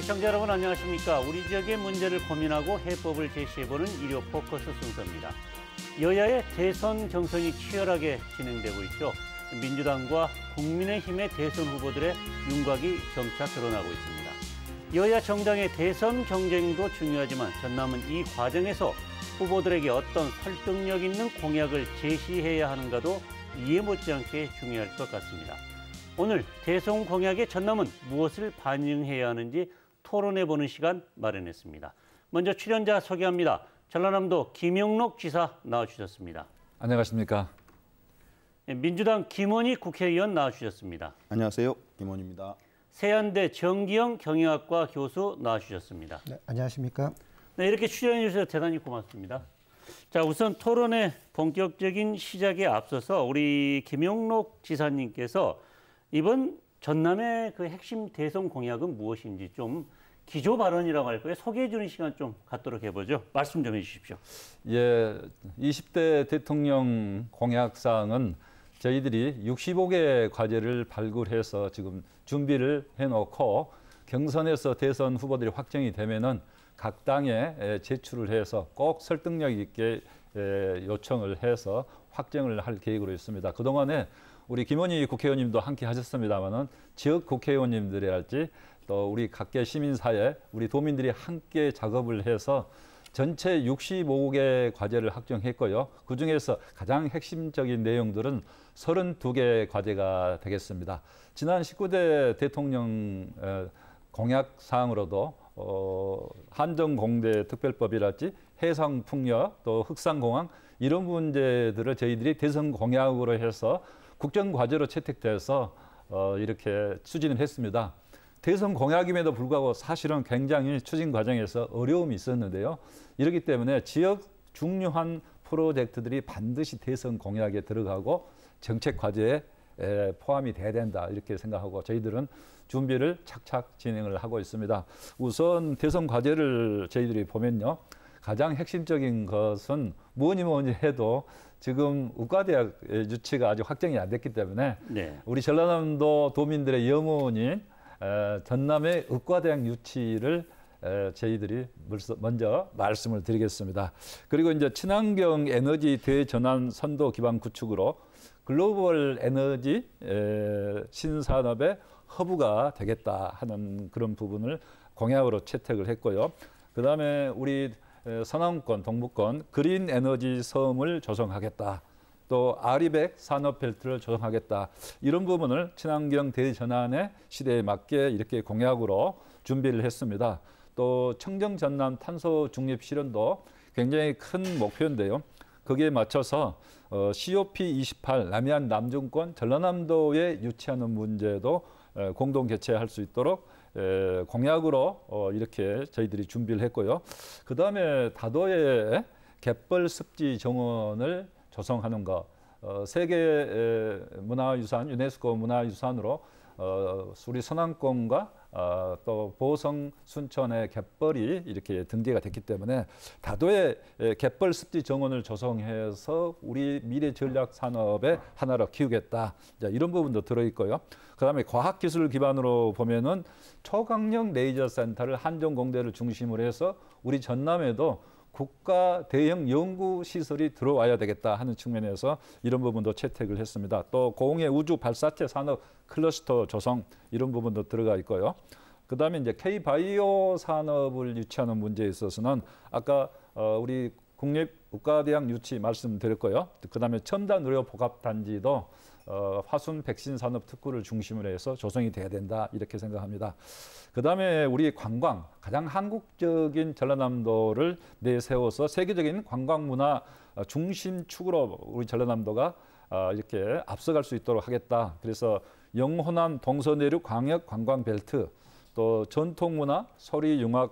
시청자 여러분 안녕하십니까. 우리 지역의 문제를 고민하고 해법을 제시해보는 일요 포커스 순서입니다. 여야의 대선 경선이 치열하게 진행되고 있죠. 민주당과 국민의힘의 대선 후보들의 윤곽이 점차 드러나고 있습니다. 여야 정당의 대선 경쟁도 중요하지만 전남은 이 과정에서 후보들에게 어떤 설득력 있는 공약을 제시해야 하는가도 이해 못지않게 중요할 것 같습니다. 오늘 대선 공약의 전남은 무엇을 반영해야 하는지 토론해보는 시간 마련했습니다. 먼저 출연자 소개합니다. 전라남도 김영록 지사 나와주셨습니다. 안녕하십니까. 예, 민주당 김원희 국회의원 나와주셨습니다. 안녕하세요. 김원희입니다. 세안대 정기영 경영학과 교수 나와주셨습니다. 네, 안녕하십니까. 네, 이렇게 출연해 주셔서 대단히 고맙습니다. 자, 우선 토론의 본격적인 시작에 앞서서 우리 김용록 지사님께서 이번 전남의 그 핵심 대선 공약은 무엇인지 좀 기조 발언이라고 할 거예요. 소개해 주는 시간 좀 갖도록 해보죠. 말씀 좀 해주십시오. 예, 20대 대통령 공약 사항은 저희들이 65개 과제를 발굴해서 지금 준비를 해놓고 경선에서 대선 후보들이 확정이 되면은 각 당에 제출을 해서 꼭 설득력 있게 요청을 해서 확정을 할 계획으로 있습니다. 그동안에 우리 김원희 국회의원님도 함께 하셨습니다마는 지역 국회의원님들이랄지 또 우리 각계 시민사회, 우리 도민들이 함께 작업을 해서 전체 65개 과제를 확정했고요. 그중에서 가장 핵심적인 내용들은 32개 과제가 되겠습니다. 지난 19대 대통령 어, 공약 사항으로도 어, 한정공대 특별법이랄지 해상풍력 또흑산공항 이런 문제들을 저희들이 대선 공약으로 해서 국정과제로 채택돼서 어, 이렇게 추진을 했습니다. 대선 공약임에도 불구하고 사실은 굉장히 추진 과정에서 어려움이 있었는데요. 이렇기 때문에 지역 중요한 프로젝트들이 반드시 대선 공약에 들어가고 정책 과제에 포함이 돼야 된다 이렇게 생각하고 저희들은 준비를 착착 진행을 하고 있습니다. 우선 대선 과제를 저희들이 보면요. 가장 핵심적인 것은 뭐니 뭐니 해도 지금 의과대학 유치가 아직 확정이 안 됐기 때문에 네. 우리 전라남도 도민들의 영혼인 전남의 의과대학 유치를 저희들이 먼저 말씀을 드리겠습니다. 그리고 이제 친환경 에너지 대전환 선도 기반 구축으로 글로벌 에너지 신산업의 허브가 되겠다 하는 그런 부분을 공약으로 채택을 했고요. 그다음에 우리 서남권, 동북권 그린 에너지 섬을 조성하겠다. 또 아리백 산업벨트를 조성하겠다. 이런 부분을 친환경 대전환의 시대에 맞게 이렇게 공약으로 준비를 했습니다. 또 청정 전남 탄소 중립 실현도 굉장히 큰 목표인데요. 거기에 맞춰서 어, COP28 남해안 남중권 전라남도에 유치하는 문제도 공동 개최할 수 있도록 공약으로 어, 이렇게 저희들이 준비를 했고요. 그 다음에 다도의 갯벌 습지 정원을 조성하는 것, 어, 세계 문화유산, 유네스코 문화유산으로 어, 우리 서남권과 어, 또 보성 순천의 갯벌이 이렇게 등재가 됐기 때문에 다도의 예, 갯벌 습지 정원을 조성해서 우리 미래 전략 산업의 하나로 키우겠다. 자, 이런 부분도 들어있고요. 그다음에 과학기술 기반으로 보면은 초강력 레이저 센터를 한정공대를 중심으로 해서 우리 전남에도 국가 대형 연구 시설이 들어와야 되겠다 하는 측면에서 이런 부분도 채택을 했습니다. 또 공해 우주 발사체 산업 클러스터 조성 이런 부분도 들어가 있고요. 그다음에 이제 K 바이오 산업을 유치하는 문제에 있어서는 아까 어, 우리 국립 국가대학 유치 말씀드렸고요. 그다음에 첨단 의료 복합 단지도 어, 화순 백신 산업 특구를 중심으로 해서 조성이 돼야 된다 이렇게 생각합니다. 그다음에 우리 관광 가장 한국적인 전라남도를 내세워서 세계적인 관광 문화 어, 중심축으로 우리 전라남도가 어, 이렇게 앞서갈 수 있도록 하겠다. 그래서 영호남 동서내륙 광역 관광 벨트 또 전통 문화 서리 융합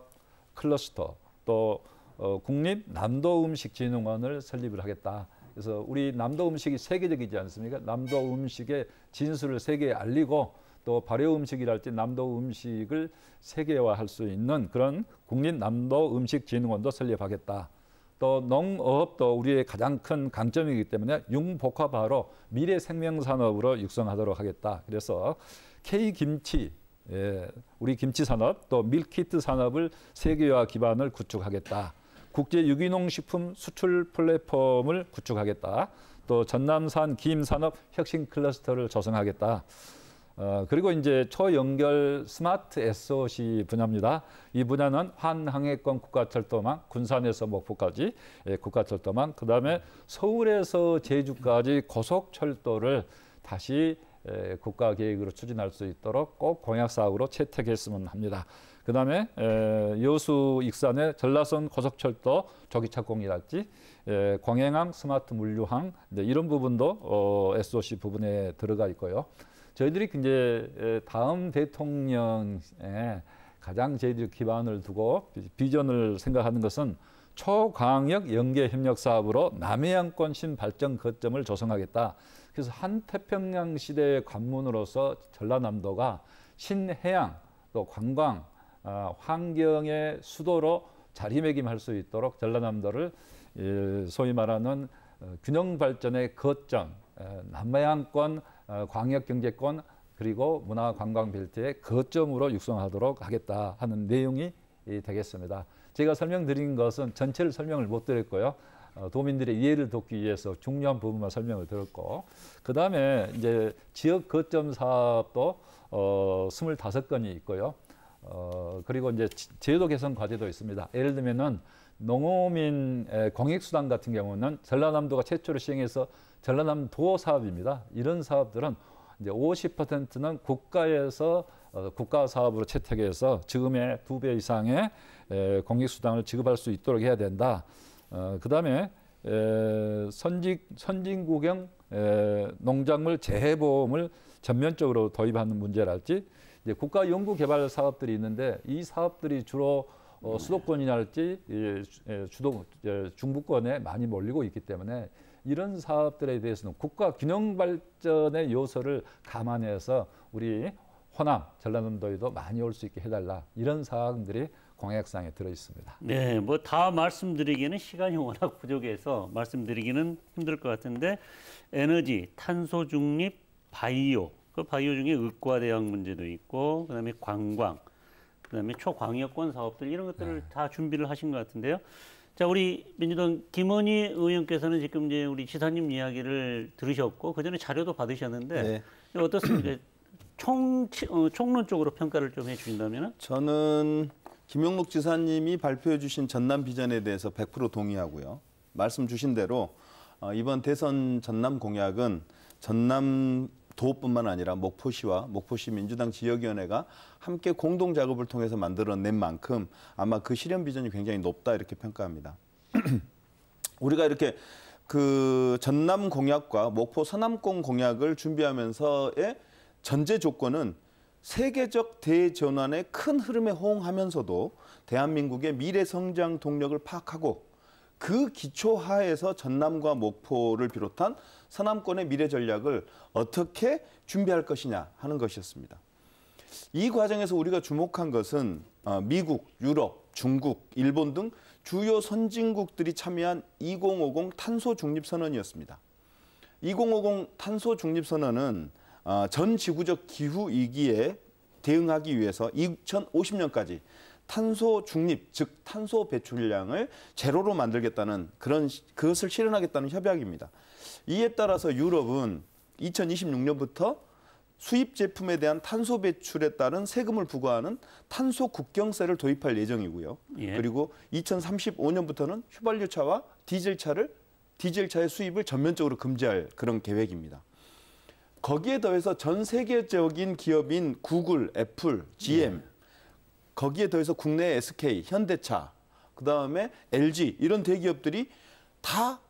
클러스터 또 어, 국립 남도 음식 진흥원을 설립을 하겠다. 그래서 우리 남도 음식이 세계적이지 않습니까? 남도 음식의 진수를 세계에 알리고 또 발효 음식이랄 때 남도 음식을 세계화할 수 있는 그런 국립 남도 음식 진흥원도 설립하겠다. 또 농업도 우리의 가장 큰 강점이기 때문에 융복합화로 미래 생명 산업으로 육성하도록 하겠다. 그래서 K 김치 예, 우리 김치 산업 또 밀키트 산업을 세계화 기반을 구축하겠다. 국제 유기농 식품 수출 플랫폼을 구축하겠다. 또 전남산 김산업 혁신 클러스터를 조성하겠다. 어, 그리고 이제 초연결 스마트 SOC 분야입니다. 이 분야는 한항해권 국가철도망, 군산에서 목포까지 예, 국가철도망, 그 다음에 서울에서 제주까지 고속철도를 다시 예, 국가계획으로 추진할 수 있도록 꼭 공약사항으로 채택했으면 합니다. 그다음에 여수 익산의 전라선 고속철도 조기 착공이랄지 광행항 스마트 물류항 이런 부분도 어, SOC 부분에 들어가 있고요. 저희들이 이제 다음 대통령에 가장 저희들이 기반을 두고 비전을 생각하는 것은 초강력 연계 협력 사업으로 남해안권 신발전 거점을 조성하겠다. 그래서 한 태평양 시대의 관문으로서 전라남도가 신해양 또 관광 아, 환경의 수도로 자리매김할 수 있도록 전라남도를 소위 말하는 어, 균형 발전의 거점, 남해안권, 어, 광역경제권 그리고 문화관광벨트의 거점으로 육성하도록 하겠다 하는 내용이 되겠습니다. 제가 설명드린 것은 전체를 설명을 못 드렸고요. 어, 도민들의 이해를 돕기 위해서 중요한 부분만 설명을 드렸고 그 다음에 이제 지역 거점 사업도 어, 25건이 있고요. 어, 그리고 이제 제도 개선 과제도 있습니다. 예를 들면은 농어민 공익수당 같은 경우는 전라남도가 최초로 시행해서 전라남도 사업입니다. 이런 사업들은 이제 50%는 국가에서 어, 국가 사업으로 채택해서 지금의 두 배 이상의 에, 공익수당을 지급할 수 있도록 해야 된다. 어, 그다음에 에, 선진 선진국형 에, 농작물 재해보험을 전면적으로 도입하는 문제랄지 이제 국가 연구 개발 사업들이 있는데 이 사업들이 주로 어, 수도권이랄지 주도 중부권에 많이 몰리고 있기 때문에 이런 사업들에 대해서는 국가 균형 발전의 요소를 감안해서 우리 호남, 전라남도에도 많이 올 수 있게 해달라 이런 사항들이 공약상에 들어 있습니다. 네, 뭐 다 말씀드리기는 시간이 워낙 부족해서 말씀드리기는 힘들 것 같은데 에너지, 탄소 중립, 바이오 그 바이오 중에 의과 대학 문제도 있고 그다음에 관광, 그다음에 초광역권 사업들 이런 것들을 네. 다 준비를 하신 것 같은데요. 자 우리 민주당 김원희 의원께서는 지금 이제 우리 지사님 이야기를 들으셨고 그 전에 자료도 받으셨는데 네. 어떻습니까? 총 어, 총론 쪽으로 평가를 좀 해주신다면은 저는 김용록 지사님이 발표해 주신 전남 비전에 대해서 100% 동의하고요. 말씀 주신 대로 어, 이번 대선 전남 공약은 전남 도뿐만 아니라 목포시와 목포시 민주당 지역위원회가 함께 공동 작업을 통해서 만들어낸 만큼 아마 그 실현 비전이 굉장히 높다 이렇게 평가합니다. 우리가 이렇게 그 전남 공약과 목포 서남권 공약을 준비하면서의 전제 조건은 세계적 대전환의 큰 흐름에 호응하면서도 대한민국의 미래 성장 동력을 파악하고 그 기초 하에서 전남과 목포를 비롯한 서남권의 미래 전략을 어떻게 준비할 것이냐 하는 것이었습니다. 이 과정에서 우리가 주목한 것은 어, 미국, 유럽, 중국, 일본 등 주요 선진국들이 참여한 2050 탄소 중립 선언이었습니다. 2050 탄소 중립 선언은 어, 전 지구적 기후 위기에 대응하기 위해서 2050년까지 탄소 중립, 즉 탄소 배출량을 제로로 만들겠다는 그런 그것을 실현하겠다는 협약입니다. 이에 따라서 유럽은 2026년부터 수입 제품에 대한 탄소 배출에 따른 세금을 부과하는 탄소 국경세를 도입할 예정이고요. 예. 그리고 2035년부터는 휘발유차와 디젤차를 디젤차의 수입을 전면적으로 금지할 그런 계획입니다. 거기에 더해서 전 세계적인 기업인 구글, 애플, GM, 예. 거기에 더해서 국내 SK, 현대차, 그다음에 LG 이런 대기업들이 다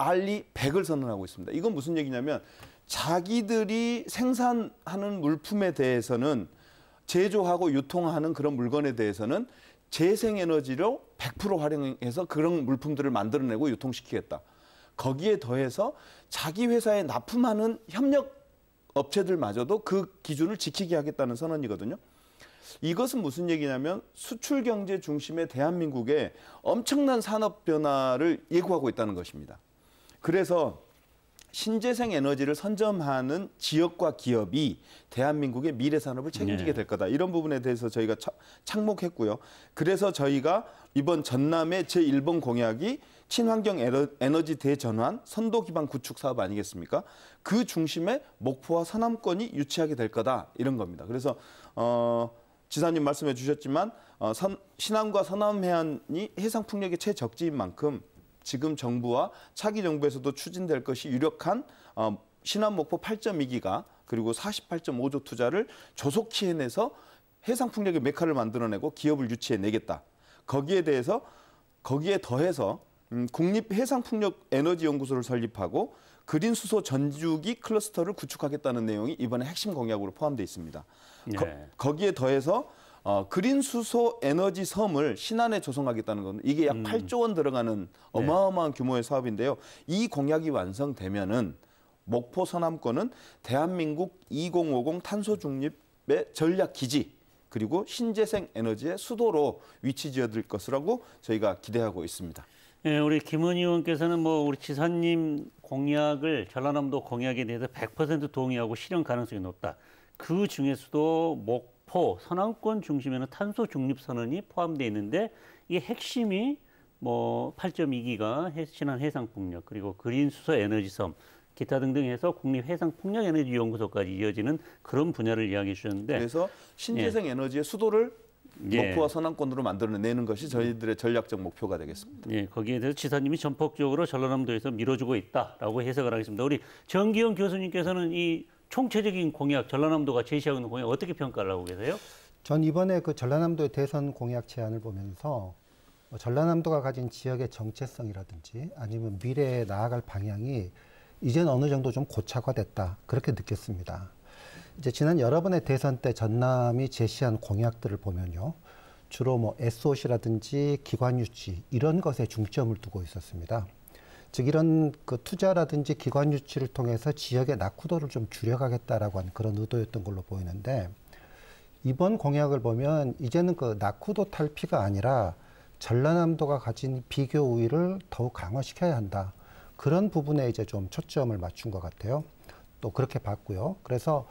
알리 100을 선언하고 있습니다. 이건 무슨 얘기냐면 자기들이 생산하는 물품에 대해서는 제조하고 유통하는 그런 물건에 대해서는 재생에너지로 100% 활용해서 그런 물품들을 만들어내고 유통시키겠다. 거기에 더해서 자기 회사에 납품하는 협력 업체들마저도 그 기준을 지키게 하겠다는 선언이거든요. 이것은 무슨 얘기냐면 수출 경제 중심의 대한민국의 엄청난 산업 변화를 예고하고 있다는 것입니다. 그래서 신재생 에너지를 선점하는 지역과 기업이 대한민국의 미래 산업을 책임지게 네. 될 거다. 이런 부분에 대해서 저희가 착목했고요. 그래서 저희가 이번 전남의 제1번 공약이 친환경 에너지 대전환 선도 기반 구축 사업 아니겠습니까? 그 중심에 목포와 서남권이 유치하게 될 거다. 이런 겁니다. 그래서 어 지사님 말씀해 주셨지만 어, 선, 신안과 서남 해안이 해상 풍력의 최적지인 만큼 지금 정부와 차기 정부에서도 추진될 것이 유력한 어, 신한 목포 8.2기가 그리고 48.5조 투자를 조속히 해내서 해상 풍력의 메카를 만들어내고 기업을 유치해 내겠다. 거기에 대해서 거기에 더해서 음, 국립 해상 풍력 에너지 연구소를 설립하고 그린 수소 전주기 클러스터를 구축하겠다는 내용이 이번에 핵심 공약으로 포함되어 있습니다. 네. 거, 거기에 더해서 어, 그린 수소 에너지 섬을 신안에 조성하겠다는 건 이게 약 음. 8조 원 들어가는 네. 어마어마한 네. 규모의 사업인데요. 이 공약이 완성되면은 목포 서남권은 대한민국 2050 탄소 중립의 전략 기지 그리고 신재생 에너지의 수도로 위치 지어질 것이라고 저희가 기대하고 있습니다. 예, 우리 김은 의원께서는 뭐 우리 지사님 공약을 전라남도 공약에 대해서 100% 동의하고 실현 가능성이 높다. 그 중에서도 목 포, 선왕권 중심에는 탄소 중립 선언이 포함되어 있는데 이게 핵심이 뭐 8.2기가 신한 해상 풍력 그리고 그린 수소 에너지 섬 기타 등등 해서 국립 해상 풍력 에너지 연구소까지 이어지는 그런 분야를 이야기해 주셨는데 그래서 신재생 예. 에너지의 수도를 예. 목포와 선안권으로 만들어내는 것이 저희들의 전략적 목표가 되겠습니다. 예, 거기에 대해서 지사님이 전폭적으로 전라남도에서 밀어주고 있다라고 해석을 하겠습니다. 우리 정기영 교수님께서는 이 총체적인 공약, 전라남도가 제시하고 있는 공약 어떻게 평가를 하고 계세요? 전 이번에 그 전라남도의 대선 공약 제안을 보면서 뭐 전라남도가 가진 지역의 정체성이라든지 아니면 미래에 나아갈 방향이 이젠 어느 정도 좀 고착화됐다 그렇게 느꼈습니다. 이제 지난 여러 번의 대선 때 전남이 제시한 공약들을 보면요. 주로 뭐 SOC라든지 기관 유치 이런 것에 중점을 두고 있었습니다. 즉 이런 그 투자라든지 기관 유치를 통해서 지역의 낙후도를 좀 줄여가겠다라고 하는 그런 의도였던 걸로 보이는데 이번 공약을 보면 이제는 그 낙후도 탈피가 아니라 전라남도가 가진 비교 우위를 더욱 강화시켜야 한다. 그런 부분에 이제 좀 초점을 맞춘 것 같아요. 또 그렇게 봤고요. 그래서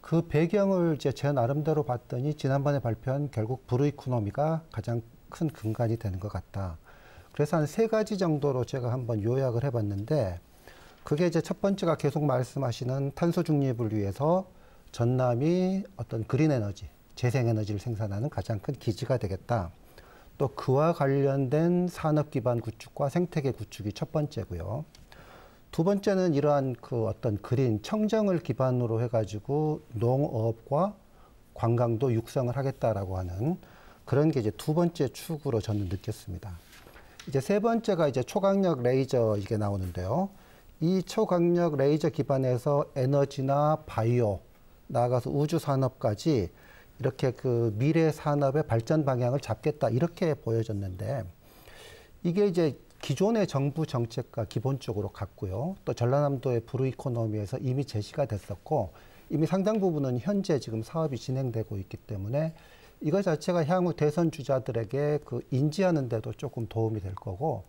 그 배경을 이제 제 나름대로 봤더니 지난번에 발표한 결국 브루이코노미가 가장 큰 근간이 되는 것 같다. 그래서 한 세 가지 정도로 제가 한번 요약을 해봤는데 그게 이제 첫 번째가 계속 말씀하시는 탄소 중립을 위해서 전남이 어떤 그린 에너지, 재생 에너지를 생산하는 가장 큰 기지가 되겠다. 또 그와 관련된 산업 기반 구축과 생태계 구축이 첫 번째고요. 두 번째는 이러한 그 어떤 그린 청정을 기반으로 해가지고 농업과 관광도 육성을 하겠다라고 하는 그런 게 이제 두 번째 축으로 저는 느꼈습니다. 이제 세 번째가 이제 초강력 레이저 이게 나오는데요. 이 초강력 레이저 기반에서 에너지나 바이오 나아가서 우주 산업까지 이렇게 그 미래 산업의 발전 방향을 잡겠다 이렇게 보여졌는데 이게 이제 기존의 정부 정책과 기본적으로 같고요. 또 전라남도의 브루 이코노미에서 이미 제시가 됐었고 이미 상당 부분은 현재 지금 사업이 진행되고 있기 때문에 이것 자체가 향후 대선 주자들에게 그 인지하는 데도 조금 도움이 될 거고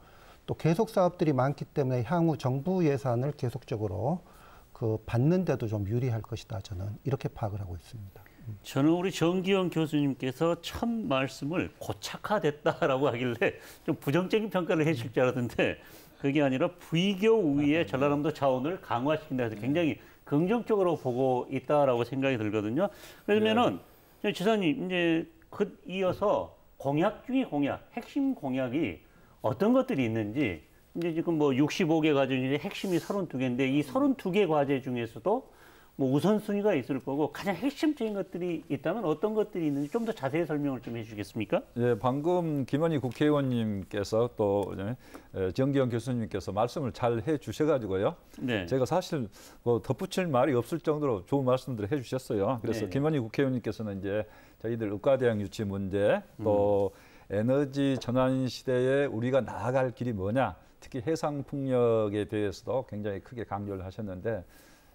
또 계속 사업들이 많기 때문에 향후 정부 예산을 계속적으로 그 받는데도 좀 유리할 것이다 저는 이렇게 파악을 하고 있습니다. 음. 저는 우리 정기영 교수님께서 첫 말씀을 고착화됐다라고 하길래 좀 부정적인 평가를 해주실 줄 알았는데 그게 아니라 부의교 우위의 아, 네. 전라남도 자원을 강화시킨다 해서 굉장히 긍정적으로 보고 있다라고 생각이 들거든요. 그러면은 네. 지선님 이제 그 이어서 공약 중의 공약, 핵심 공약이 어떤 것들이 있는지 이제 지금 뭐 65개 과제 중에 핵심이 32개인데 이 32개 과제 중에서도 뭐 우선순위가 있을 거고 가장 핵심적인 것들이 있다면 어떤 것들이 있는지 좀 더 자세히 설명을 좀 해주겠습니까? 예, 방금 김원희 국회의원님께서 또 예, 예, 정기영 교수님께서 말씀을 잘 해주셔가지고요. 네. 제가 사실 뭐 덧붙일 말이 없을 정도로 좋은 말씀들을 해주셨어요. 그래서 네. 김원희 국회의원님께서는 이제 저희들 의과대학 유치 문제 음. 또 음. 에너지 전환 시대에 우리가 나아갈 길이 뭐냐 특히 해상 풍력에 대해서도 굉장히 크게 강조를 하셨는데.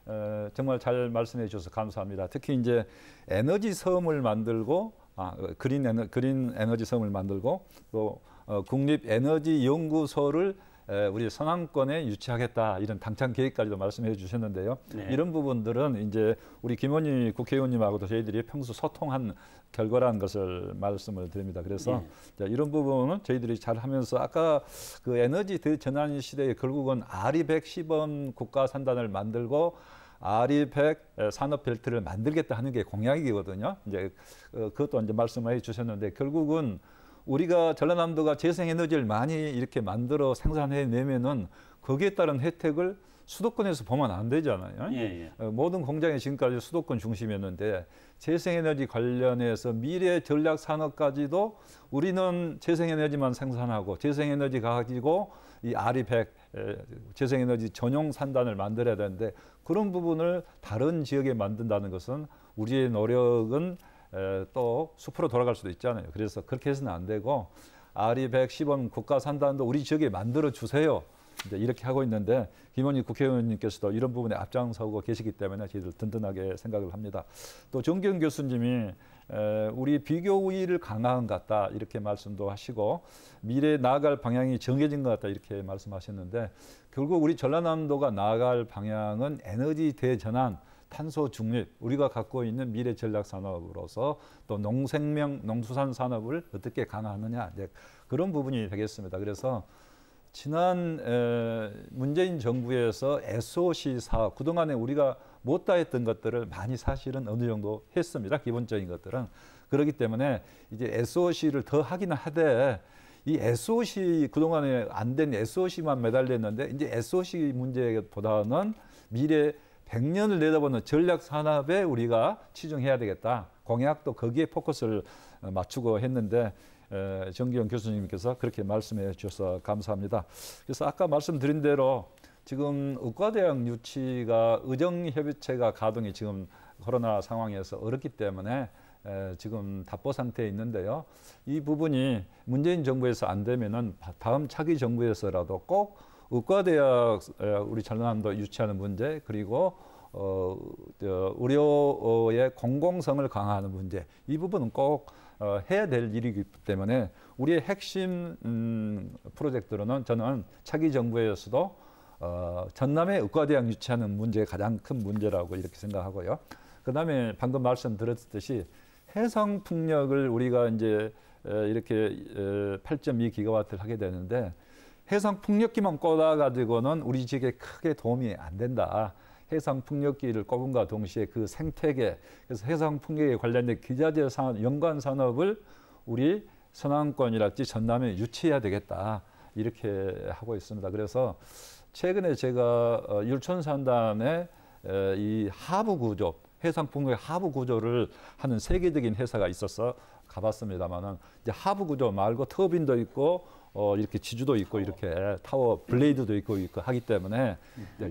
어, 정말 잘 말씀해 주셔서 감사합니다. 특히 이제 에너지 섬을 만들고 아, 그린 에너, 그린 에너지 섬을 만들고 또 어, 국립 에너지 연구소를 우리 성안권에 유치하겠다 이런 당창 계획까지도 말씀해 주셨는데요. 네. 이런 부분들은 이제 우리 김원희 국회의원님하고도 저희들이 평소 소통한 결과라는 것을 말씀을 드립니다. 그래서 네. 이런 부분은 저희들이 잘 하면서 아까 그 에너지 대전환 시대에 결국은 아리 1 1 0 국가 산단을 만들고 아리백 산업 벨트를 만들겠다 하는 게 공약이거든요. 이제 어, 그것도 이제 말씀해 주셨는데 결국은 우리가 전라남도가 재생에너지를 많이 이렇게 만들어 생산해 내면은 거기에 따른 혜택을 수도권에서 보면 안 되잖아요. 예, 예. 어, 모든 공장이 지금까지 수도권 중심이었는데 재생에너지 관련해서 미래 전략 산업까지도 우리는 재생에너지만 생산하고 재생에너지 가지고 이 아리백 재생에너지 전용 산단을 만들어야 되는데 그런 부분을 다른 지역에 만든다는 것은 우리의 노력은 또 숲으로 돌아갈 수도 있잖아요. 그래서 그렇게 해서는 안 되고 아리 110원 국가 산단도 우리 지역에 만들어 주세요. 이제 이렇게 하고 있는데 김원희 국회의원님께서도 이런 부분에 앞장서고 계시기 때문에 저희들 든든하게 생각을 합니다. 또 정경 교수님이 우리 비교 우위를 강화한 것 같다 이렇게 말씀도 하시고 미래에 나아갈 방향이 정해진 것 같다 이렇게 말씀하셨는데 결국 우리 전라남도가 나아갈 방향은 에너지 대전환 탄소 중립 우리가 갖고 있는 미래 전략 산업으로서 또 농생명 농수산 산업을 어떻게 강화하느냐 이제 그런 부분이 되겠습니다. 그래서 지난 문재인 정부에서 SOC 사업 그동안에 우리가 못다 했던 것들을 많이 사실은 어느 정도 했습니다. 기본적인 것들은. 그렇기 때문에 이제 SOC를 더 하기는 하되 이 SOC 그동안에 안 된 SOC만 매달렸는데 이제 SOC 문제보다는 미래 100년을 내다보는 전략 산업에 우리가 치중해야 되겠다. 공약도 거기에 포커스를 어, 맞추고 했는데 정기영 교수님께서 그렇게 말씀해 주셔서 감사합니다. 그래서 아까 말씀드린 대로 지금 의과대학 유치가 의정협의체가 가동이 지금 코로나 상황에서 어렵기 때문에 에, 지금 답보 상태에 있는데요. 이 부분이 문재인 정부에서 안 되면은 다음 차기 정부에서라도 꼭 의과대학 에, 우리 전남도 유치하는 문제 그리고 어, 저, 의료의 공공성을 강화하는 문제 이 부분은 꼭 어, 해야 될 일이기 때문에 우리의 핵심 음, 프로젝트로는 저는 차기 정부에서도 어, 전남의 의과대학 유치하는 문제의 가장 큰 문제라고 이렇게 생각하고요. 그다음에 방금 말씀드렸듯이 해상 풍력을 우리가 이제 이렇게 8.2 기가와트를 하게 되는데 해상 풍력기만 꽂아 가지고는 우리 지역에 크게 도움이 안 된다. 해상 풍력기를 꼽은과 동시에 그 생태계 그래서 해상 풍력에 관련된 기자재 산업 연관 산업을 우리 서남권이랄지 전남에 유치해야 되겠다 이렇게 하고 있습니다. 그래서 최근에 제가 어, 율천산단의 이 하부 구조, 해상풍의 하부 구조를 하는 세계적인 회사가 있어서 가봤습니다만은 이제 하부 구조 말고 터빈도 있고 어 이렇게 지주도 있고 이렇게 타워 블레이드도 있고 있고 하기 때문에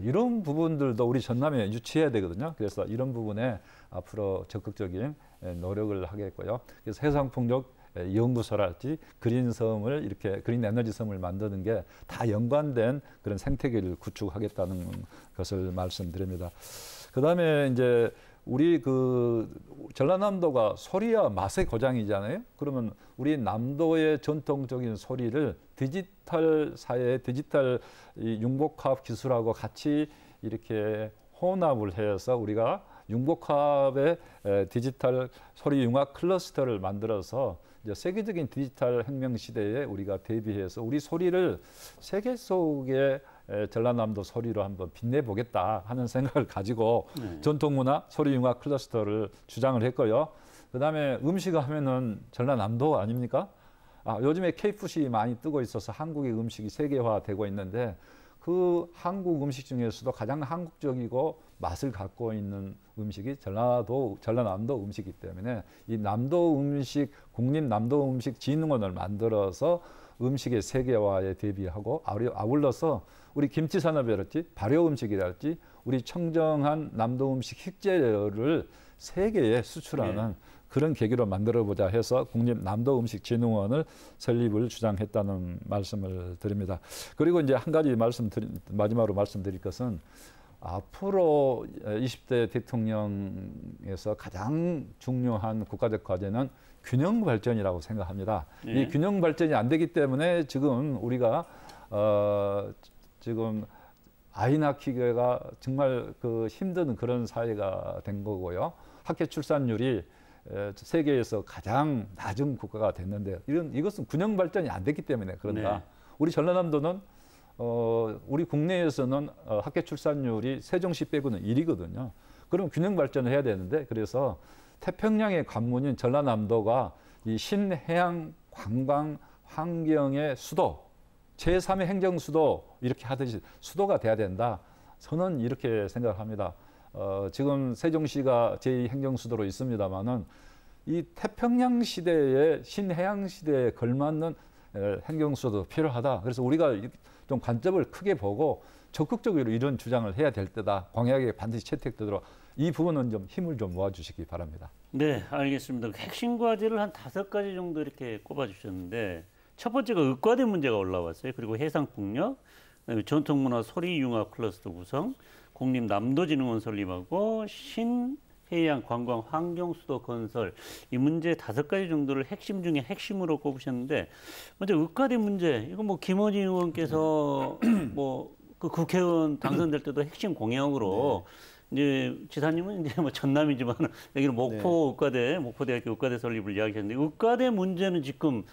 이런 부분들도 우리 전남에 유치해야 되거든요. 그래서 이런 부분에 앞으로 적극적인 노력을 하겠고요. 그래서 해상풍력 예, 연구소랄지 그린 섬을 이렇게 그린 에너지 섬을 만드는 게 다 연관된 그런 생태계를 구축하겠다는 것을 말씀드립니다. 그다음에 이제 우리 그 전라남도가 소리와 맛의 고장이잖아요. 그러면 우리 남도의 전통적인 소리를 디지털 사회, 디지털 융복합 기술하고 같이 이렇게 혼합을 해서 우리가 융복합의 디지털 소리 융합 클러스터를 만들어서 세계적인 디지털 혁명 시대에 우리가 대비해서 우리 소리를 세계 속에 전라남도 소리로 한번 빛내보겠다 하는 생각을 가지고 네. 전통문화 소리융합 클러스터를 주장을 했고요. 그다음에 음식 하면은 전라남도 아닙니까? 아, 요즘에 케이푸시 많이 뜨고 있어서 한국의 음식이 세계화되고 있는데 그 한국 음식 중에서도 가장 한국적이고 맛을 갖고 있는 음식이 전라도 전라남도 음식이기 때문에 이 남도 음식 국립 남도 음식 진흥원을 만들어서 음식의 세계화에 대비하고 아울러서 우리 김치 산업이랄지 발효 음식이랄지 우리 청정한 남도 음식 식재료를 세계에 수출하는 네. 그런 계기로 만들어보자 해서 국립남도음식진흥원을 설립을 주장했다는 말씀을 드립니다. 그리고 이제 한 가지 말씀 드리, 마지막으로 말씀드릴 것은 앞으로 20대 대통령에서 가장 중요한 국가적 과제는 균형 발전이라고 생각합니다. 예. 이 균형 발전이 안 되기 때문에 지금 우리가 어 지금 아이 낳기가 정말 그 힘든 그런 사회가 된 거고요. 학계 출산율이 세계에서 가장 낮은 국가가 됐는데 이런 이것은 균형 발전이 안 됐기 때문에 그런가. 네. 우리 전라남도는 어, 우리 국내에서는 어, 학계 출산율이 세종시 빼고는 1위거든요. 그럼 균형 발전을 해야 되는데 그래서 태평양의 관문인 전라남도가 이 신해양 관광 환경의 수도 제3의 행정 수도 이렇게 하듯이 수도가 돼야 된다. 저는 이렇게 생각합니다. 어, 지금 세종시가 제2행정수도로 있습니다만은 이 태평양 시대에 신해양 시대에 걸맞는 행정수도 필요하다. 그래서 우리가 좀 관점을 크게 보고 적극적으로 이런 주장을 해야 될 때다. 공약에 반드시 채택되도록 이 부분은 좀 힘을 좀 모아주시기 바랍니다. 네, 알겠습니다. 그 핵심 과제를 한 다섯 가지 정도 이렇게 꼽아주셨는데 첫 번째가 의과대 문제가 올라왔어요. 그리고 해상폭력, 전통문화 소리융합 클러스터 구성, 국립남도진흥원 설립하고 신해양 관광 환경수도 건설 이 문제 다섯 가지 정도를 핵심 중에 핵심으로 꼽으셨는데 먼저 의과대 문제 이거 뭐 김원희 의원께서 네. 뭐그 국회의원 당선될 때도 핵심 공약으로 네. 이제 지사님은 이제 뭐 전남이지만 여기는 목포 네. 의과대 목포대학교 의과대 설립을 이야기하는데 셨 의과대 문제는 지금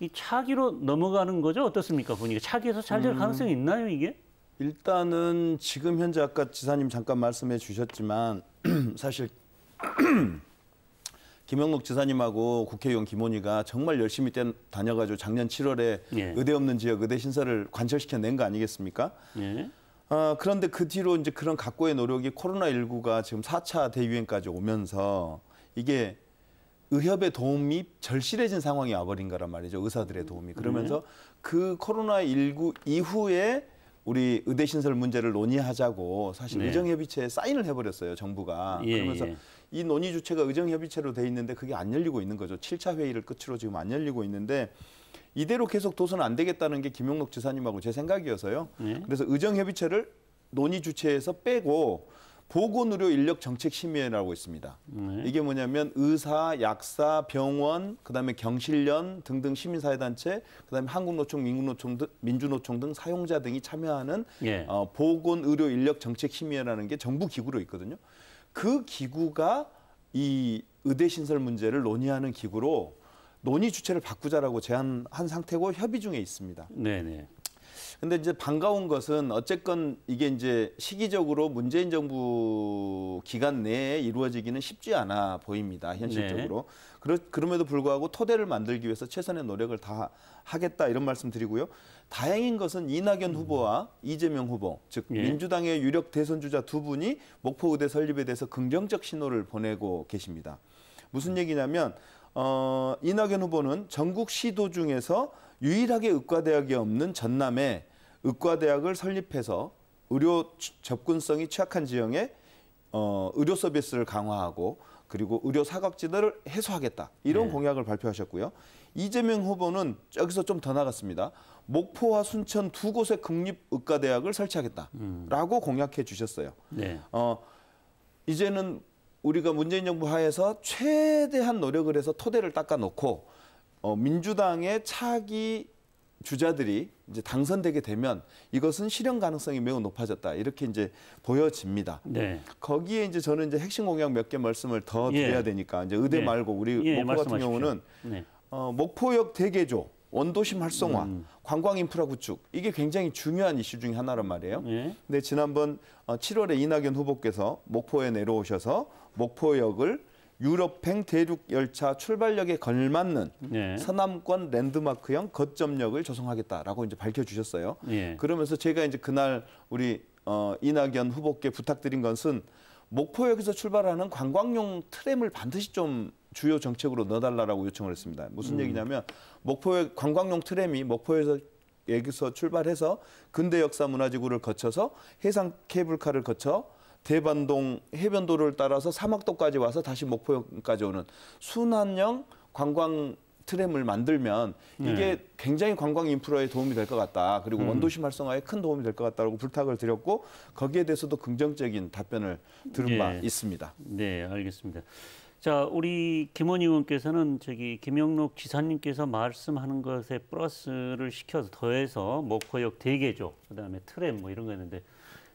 이 차기로 넘어가는 거죠 어떻습니까 보니까 차기에서 잘될 음. 가능성이 있나요 이게? 일단은 지금 현재 아까 지사님 잠깐 말씀해 주셨지만 사실 김영록 지사님하고 국회의원 김원희가 정말 열심히 다녀가지고 작년 7월에 예. 의대 없는 지역 의대 신설을 관철시켜 낸 거 아니겠습니까? 예. 어, 그런데 그 뒤로 이제 그런 각고의 노력이 코로나19가 지금 4차 대유행까지 오면서 이게 의협의 도움이 절실해진 상황이 와버린 거란 말이죠. 의사들의 도움이. 그러면서 네. 그 코로나19 이후에 우리 의대 신설 문제를 논의하자고 사실 네. 의정협의체에 사인을 해버렸어요 정부가 예, 그러면서 예. 이 논의 주체가 의정협의체로 돼 있는데 그게 안 열리고 있는 거죠 7차 회의를 끝으로 지금 안 열리고 있는데 이대로 계속 도서는 안 되겠다는 게 김용록 지사님하고 제 생각이어서요 예. 그래서 의정협의체를 논의 주체에서 빼고 보건의료 인력 정책 심의회라고 있습니다. 네. 이게 뭐냐면 의사, 약사, 병원, 그다음에 경실련 등등 시민사회단체, 그다음에 한국노총, 민국노총 등, 민주노총 등 사용자 등이 참여하는 네. 어, 보건의료 인력 정책 심의회라는 게 정부 기구로 있거든요. 그 기구가 이 의대 신설 문제를 논의하는 기구로 논의 주체를 바꾸자라고 제안한 상태고 협의 중에 있습니다. 네네. 네. 근데 이제 반가운 것은 어쨌건 이게 이제 시기적으로 문재인 정부 기간 내에 이루어지기는 쉽지 않아 보입니다. 현실적으로. 네. 그러, 그럼에도 불구하고 토대를 만들기 위해서 최선의 노력을 다 하겠다 이런 말씀 드리고요. 다행인 것은 이낙연 음. 후보와 이재명 후보, 즉 예. 민주당의 유력 대선 주자 두 분이 목포의대 설립에 대해서 긍정적 신호를 보내고 계십니다. 무슨 음. 얘기냐면 어, 이낙연 후보는 전국 시도 중에서 유일하게 의과대학이 없는 전남에 의과대학을 설립해서 의료 접근성이 취약한 지형에 어, 의료 서비스를 강화하고 그리고 의료 사각지대를 해소하겠다 이런 네. 공약을 발표하셨고요. 이재명 후보는 여기서 좀 더 나갔습니다. 목포와 순천 두곳의 국립의과대학을 설치하겠다라고 음. 공약해 주셨어요. 네. 어, 이제는 우리가 문재인 정부 하에서 최대한 노력을 해서 토대를 닦아놓고 어, 민주당의 차기 주자들이 이제 당선되게 되면 이것은 실현 가능성이 매우 높아졌다 이렇게 이제 보여집니다. 네. 거기에 이제 저는 이제 핵심 공약 몇 개 말씀을 더 예. 드려야 예. 되니까 이제 의대 네. 말고 우리 예, 목포 같은 말씀하십시오. 경우는 네. 어, 목포역 대개조, 원도심 활성화, 음. 관광 인프라 구축 이게 굉장히 중요한 이슈 중에 하나란 말이에요. 그런데 예. 지난번 7월에 어, 이낙연 후보께서 목포에 내려오셔서 목포역을 유럽행 대륙 열차 출발역에 걸맞는 예. 서남권 랜드마크형 거점역을 조성하겠다라고 이제 밝혀주셨어요. 예. 그러면서 제가 이제 그날 우리 어, 이낙연 후보께 부탁드린 것은 목포역에서 출발하는 관광용 트램을 반드시 좀 주요 정책으로 넣어달라고 요청을 했습니다. 무슨 음. 얘기냐면 목포역 관광용 트램이 목포에서 여기서 출발해서 근대역사문화지구를 거쳐서 해상 케이블카를 거쳐 대반동 해변도로를 따라서 사막도까지 와서 다시 목포역까지 오는 순환형 관광 트램을 만들면 이게 네. 굉장히 관광 인프라에 도움이 될 것 같다. 그리고 음. 원도시 활성화에 큰 도움이 될 것 같다라고 부탁을 드렸고 거기에 대해서도 긍정적인 답변을 들은 네. 바 예. 있습니다. 네, 알겠습니다. 자, 우리 김원 의원께서는 저기 김영록 지사님께서 말씀하는 것에 플러스를 시켜서 더해서 목포역 대개조, 네 그다음에 트램 뭐 이런 거였는데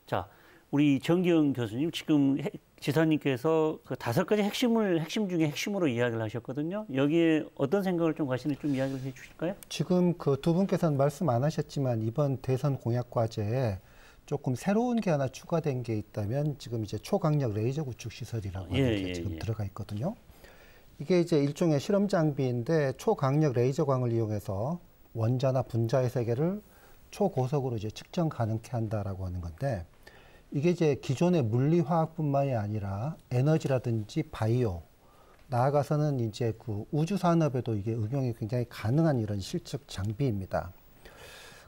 자, 우리 정기영 교수님 지금 지사님께서 그 다섯 가지 핵심을 핵심 중에 핵심으로 이야기를 하셨거든요. 여기에 어떤 생각을 좀 가시는지 좀 이야기를 해 주실까요? 지금 그 두 분께서는 말씀 안 하셨지만 이번 대선 공약 과제에 조금 새로운 게 하나 추가된 게 있다면 지금 이제 초강력 레이저 구축 시설이라고 예, 하는 예, 게 예, 지금 예. 들어가 있거든요. 이게 이제 일종의 실험 장비인데 초강력 레이저 광을 이용해서 원자나 분자의 세계를 초고속으로 이제 측정 가능케 한다라고 하는 건데 이게 이제 기존의 물리화학뿐만이 아니라 에너지라든지 바이오 나아가서는 이제 그 우주 산업에도 이게 응용이 굉장히 가능한 이런 실측 장비입니다.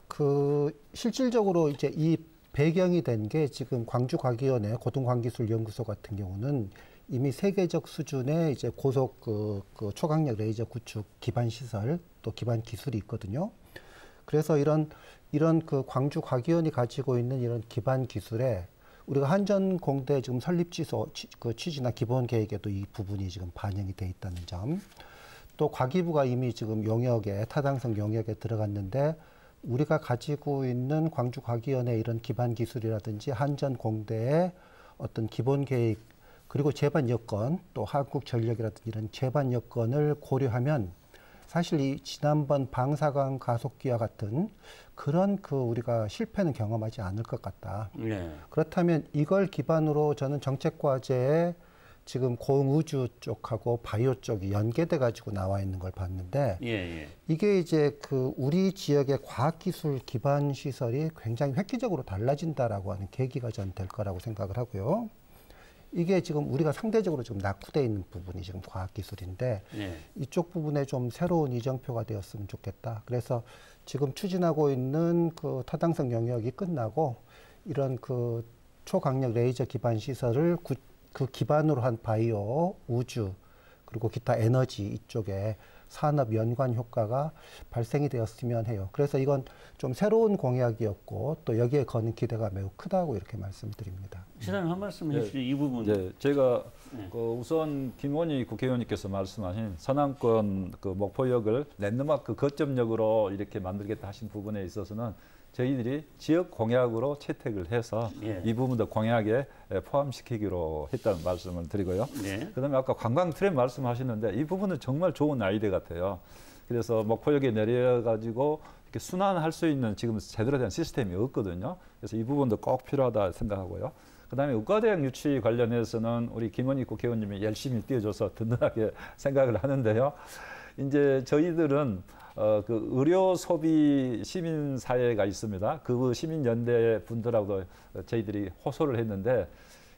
그 실질적으로 이제 이 배경이 된 게 지금 광주과기원의 고등광기술연구소 같은 경우는 이미 세계적 수준의 이제 고속 그, 그 초강력 레이저 구축 기반 시설 또 기반 기술이 있거든요. 그래서 이런 이런 그 광주 과기원이 가지고 있는 이런 기반 기술에 우리가 한전공대 지금 설립지소 취, 그 취지나 기본 계획에도 이 부분이 지금 반영이 돼 있다는 점. 또 과기부가 이미 지금 용역에 타당성 용역에 들어갔는데 우리가 가지고 있는 광주 과기원의 이런 기반 기술이라든지 한전 공대의 어떤 기본 계획 그리고 재반 여건 또 한국 전력이라든지 이런 재반 여건을 고려하면 사실 이 지난번 방사광 가속기와 같은 그런 그 우리가 실패는 경험하지 않을 것 같다. 네. 그렇다면 이걸 기반으로 저는 정책 과제에 지금 고우주 쪽하고 바이오 쪽이 연계돼 가지고 나와 있는 걸 봤는데 예, 예. 이게 이제 그 우리 지역의 과학기술 기반 시설이 굉장히 획기적으로 달라진다라고 하는 계기가 전 될 거라고 생각을 하고요. 이게 지금 우리가 상대적으로 지금 낙후돼 있는 부분이 지금 과학기술인데 네. 이쪽 부분에 좀 새로운 이정표가 되었으면 좋겠다. 그래서 지금 추진하고 있는 그 타당성 영역이 끝나고 이런 그 초강력 레이저 기반 시설을 구, 그 기반으로 한 바이오, 우주, 그리고 기타 에너지 이쪽에 산업 연관 효과가 발생이 되었으면 해요. 그래서 이건 좀 새로운 공약이었고 또 여기에 거는 기대가 매우 크다고 이렇게 말씀드립니다. 시장님 한 말씀 네. 해주시죠. 네, 이 부분. 네, 제가 네. 그 우선 김원희 국회의원님께서 말씀하신 서남권 그 목포역을 랜드마크 거점역으로 이렇게 만들겠다 하신 부분에 있어서는 저희들이 지역 공약으로 채택을 해서 예. 이 부분도 공약에 예, 포함시키기로 했다는 말씀을 드리고요. 예. 그다음에 아까 관광 트램 말씀하셨는데 이 부분은 정말 좋은 아이디어 같아요. 그래서 목포역에 뭐 내려가지고 이렇게 순환할 수 있는 지금 제대로 된 시스템이 없거든요. 그래서 이 부분도 꼭 필요하다 생각하고요. 그다음에 의과대학 유치 관련해서는 우리 김원희 국회의원님이 열심히 뛰어줘서 든든하게 생각을 하는데요. 이제 저희들은 어, 그 의료 소비 시민 사회가 있습니다. 그 시민 연대 분들하고 저희들이 호소를 했는데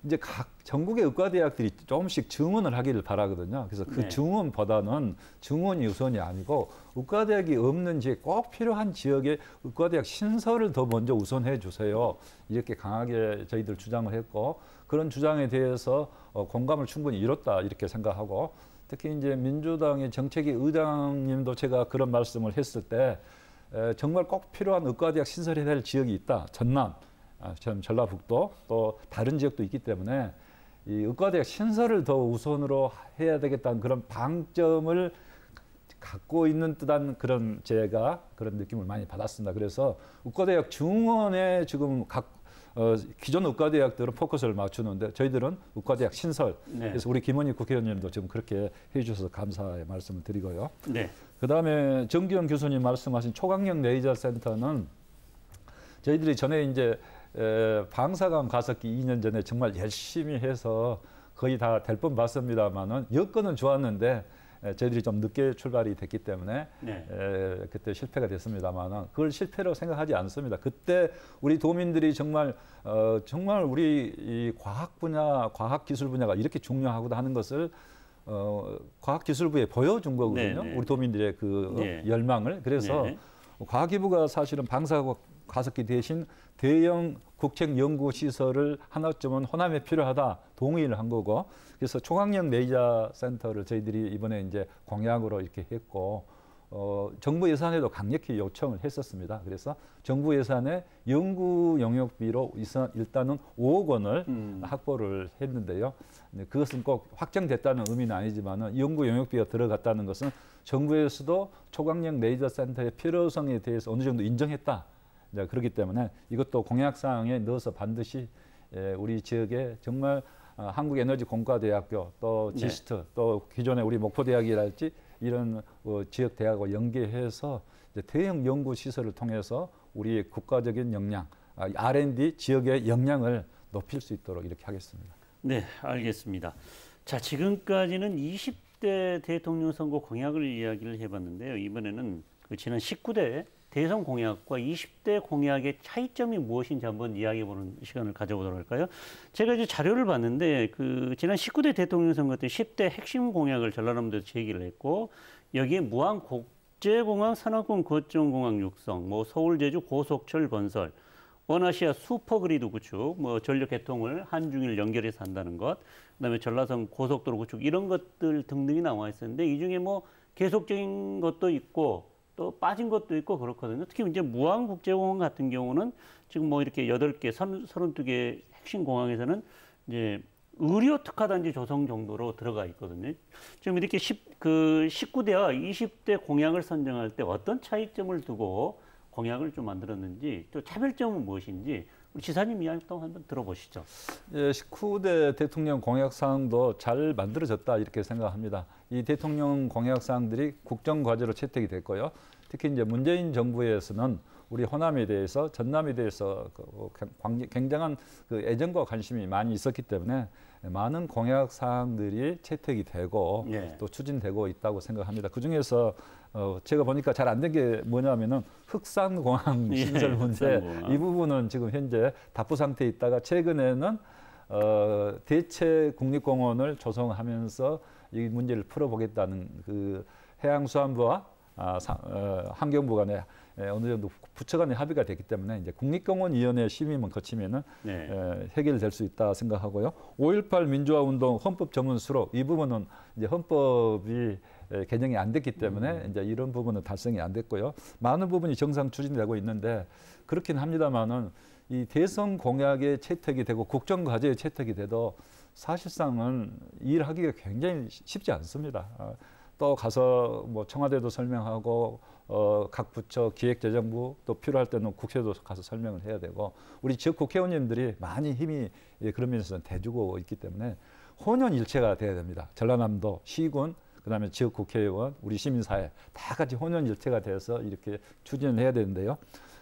이제 각 전국의 의과대학들이 조금씩 증언을 하기를 바라거든요. 그래서 그 네. 증언보다는증언이 우선이 아니고 의과대학이 없는 지꼭 필요한 지역에 의과대학 신설을 더 먼저 우선해 주세요. 이렇게 강하게 저희들 주장을 했고 그런 주장에 대해서 어, 공감을 충분히 이뤘다 이렇게 생각하고 특히 이제 민주당의 정책위 의장님도 제가 그런 말씀을 했을 때 정말 꼭 필요한 의과대학 신설해야 될 지역이 있다. 아, 전남, 전라북도 또 다른 지역도 있기 때문에 이 의과대학 신설을 더 우선으로 해야 되겠다는 그런 방점을 갖고 있는 듯한 그런 제가 그런 느낌을 많이 받았습니다. 그래서 의과대학 중원에 지금 각 어, 기존 의과대학들은 포커스를 맞추는데 저희들은 의과대학 신설. 네. 그래서 우리 김원희 국회의원님도 지금 그렇게 해주셔서 감사의 말씀을 드리고요. 네. 그다음에 정기영 교수님 말씀하신 초강력 레이저 센터는 저희들이 전에 이제 에, 방사광가석기 2년 전에 정말 열심히 해서 거의 다 될 뻔 봤습니다만은 여건은 좋았는데 예, 저희들이 좀 늦게 출발이 됐기 때문에 네. 에, 예, 그때 실패가 됐습니다만은 그걸 실패로 생각하지 않습니다. 그때 우리 도민들이 정말 어, 정말 우리 이 과학 분야, 과학 기술 분야가 이렇게 중요하고도 하는 것을 어, 과학기술부에 보여준 거거든요. 네네. 네. 우리 도민들의 그 네. 열망을. 그래서 네 과학기부가 사실은 방사학 가습기 대신 대형 국책 연구 시설을 하나쯤은 호남에 필요하다 동의를 한 거고 그래서 초강력 레이저 센터를 저희들이 이번에 이제 공약으로 이렇게 했고 어, 정부 예산에도 강력히 요청을 했었습니다. 그래서 정부 예산에 연구 영역비로 일단은 5억 원을 음. 확보를 했는데요. 그것은 꼭 확정됐다는 의미는 아니지만 연구 영역비가 들어갔다는 것은 정부에서도 초강력 레이저 센터의 필요성에 대해서 어느 정도 인정했다. 이제 그렇기 때문에 이것도 공약사항에 넣어서 반드시 예, 우리 지역에 정말 어, 한국에너지공과대학교 또 지스트 네. 또 기존의 우리 목포대학이랄지 이런 어, 지역 대학과 연계해서 대형 연구 시설을 통해서 우리 국가적인 역량 R&D 아, 지역의 역량을 높일 수 있도록 이렇게 하겠습니다. 네, 알겠습니다. 자, 지금까지는 20대 대통령 선거 공약을 이야기를 해봤는데요. 이번에는 그 지난 19대 대선 공약과 20대 공약의 차이점이 무엇인지 한번 이야기해보는 시간을 가져보도록 할까요? 제가 이제 자료를 봤는데 그 지난 19대 대통령 선거 때 10대 핵심 공약을 전라남도에서 제기를 했고 여기에 무한 국제공항 산업군 거점공항 육성, 뭐 서울 제주 고속철 건설, 원아시아 슈퍼그리드 구축, 뭐 전력 개통을 한중일 연결해서 한다는 것, 그다음에 전라선 고속도로 구축 이런 것들 등등이 나와 있었는데 이 중에 뭐 계속적인 것도 있고 또 빠진 것도 있고 그렇거든요. 특히 이제 무안국제공항 같은 경우는 지금 뭐 이렇게 여덟 개 서른두 개 핵심 공항에서는 이제 의료 특화단지 조성 정도로 들어가 있거든요. 지금 이렇게 10, 그 19대와 20대 공약을 선정할 때 어떤 차이점을 두고 공약을 좀 만들었는지 또 차별점은 무엇인지 우리 지사님 이야기 또 한번 들어보시죠. 예, 19대 대통령 공약사항도 잘 만들어졌다 이렇게 생각합니다. 이 대통령 공약사항들이 국정과제로 채택이 됐고요. 특히 이제 문재인 정부에서는 우리 호남에 대해서 전남에 대해서 그, 그 굉장한 그 애정과 관심이 많이 있었기 때문에 많은 공약 사항들이 채택이 되고 예. 또 추진되고 있다고 생각합니다. 그 중에서 어, 제가 보니까 잘 안 된 게 뭐냐면은 흑산공항 예, 신설 문제 예, 이 부분은 지금 현재 답부 상태에 있다가 최근에는 어, 대체 국립공원을 조성하면서 이 문제를 풀어보겠다는 그 해양수산부와 아, 사, 어, 환경부 간에 예, 어느 정도 부처 간에 합의가 됐기 때문에 이제 국립공원위원회 심의만 거치면은 네. 에, 예, 해결될 수 있다 생각하고요. 5.18 민주화운동 헌법 전문 수록 이 부분은 이제 헌법이 에, 예, 개정이 안 됐기 때문에 음. 이제 이런 부분은 달성이 안 됐고요. 많은 부분이 정상 추진되고 있는데 그렇긴 합니다만은 이 대선 공약의 채택이 되고 국정 과제의 채택이 돼도 사실상은 일하기가 굉장히 쉽지 않습니다. 아, 또 가서 뭐 청와대도 설명하고 어, 각 부처 기획재정부 또 필요할 때는 국회도 가서 설명을 해야 되고 우리 지역 국회의원님들이 많이 힘이 예, 그런 면에서는 대주고 있기 때문에 혼연일체가 돼야 됩니다. 전라남도 시군 그다음에 지역 국회의원 우리 시민사회 다 같이 혼연일체가 돼서 이렇게 추진을 해야 되는데요.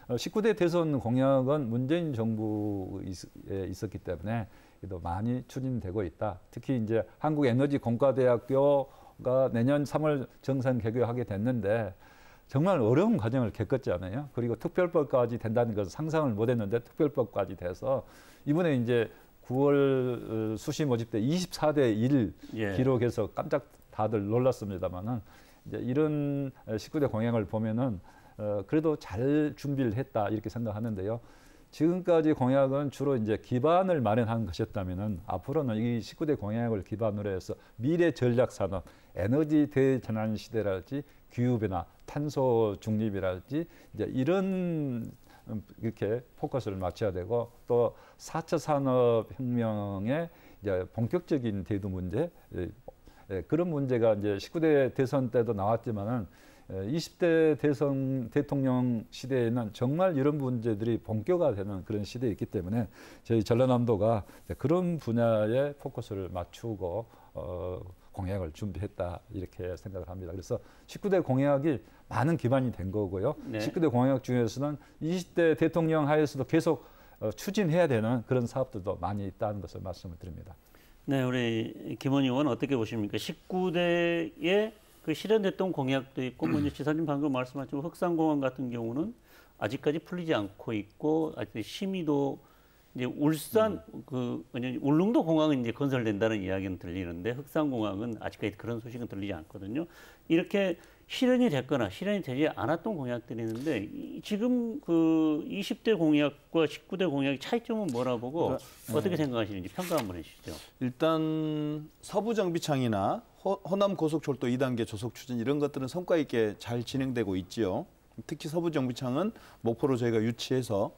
19대 어, 대선 공약은 문재인 정부에 예, 있었기 때문에 또 많이 추진되고 있다. 특히 이제 한국에너지공과대학교 정부가 내년 3월 정상 개교하게 됐는데 정말 어려운 과정을 겪었잖아요. 그리고 특별법까지 된다는 것을 상상을 못했는데 특별법까지 돼서 이번에 이제 9월 어, 수시 모집 때 24대 1 예. 기록해서 깜짝 다들 놀랐습니다만은 이제 이런 19대 어, 공약을 보면은 어, 그래도 잘 준비를 했다 이렇게 생각하는데요. 지금까지 공약은 주로 이제 기반을 마련한 것이었다면은 앞으로는 이 19대 공약을 기반으로 해서 미래 전략 산업 에너지 대전환 시대랄지 기후변화, 탄소 중립이랄지 이제 이런 음, 이렇게 포커스를 맞춰야 되고 또 4차 산업혁명의 이제 본격적인 대두 문제 예, 예, 그런 문제가 이제 19대 대선 때도 나왔지만은 20대 예, 대선 대통령 시대에는 정말 이런 문제들이 본격화되는 그런 시대에있기 때문에 저희 전라남도가 그런 분야에 포커스를 맞추고 어, 공약을 준비했다 이렇게 생각을 합니다. 그래서 19대 공약이 많은 기반이 된 거고요. 네. 19대 공약 중에서는 20대 대통령 하에서도 계속 어, 추진해야 되는 그런 사업들도 많이 있다는 것을 말씀을 드립니다. 네, 우리 김원 의원 어떻게 보십니까? 19대의 그 실현됐던 공약도 있고, 먼저 뭐 지사님 방금 말씀하신 흑산공항 같은 경우는 아직까지 풀리지 않고 있고, 아직 심의도 이제 울산 음. 그 울릉도 공항은 이제 건설된다는 이야기는 들리는데 흑산 공항은 아직까지 그런 소식은 들리지 않거든요. 이렇게 실현이 됐거나 실현이 되지 않았던 공약들이 있는데 지금 그 20대 공약과 19대 공약의 차이점은 뭐라 보고 그러니까, 어떻게 네. 생각하시는지 평가 한번 해주시죠. 일단 서부 정비창이나 호, 남 고속철도 2단계 조속 추진 이런 것들은 성과 있게 잘 진행되고 있지요. 특히 서부 정비창은 목포로 저희가 유치해서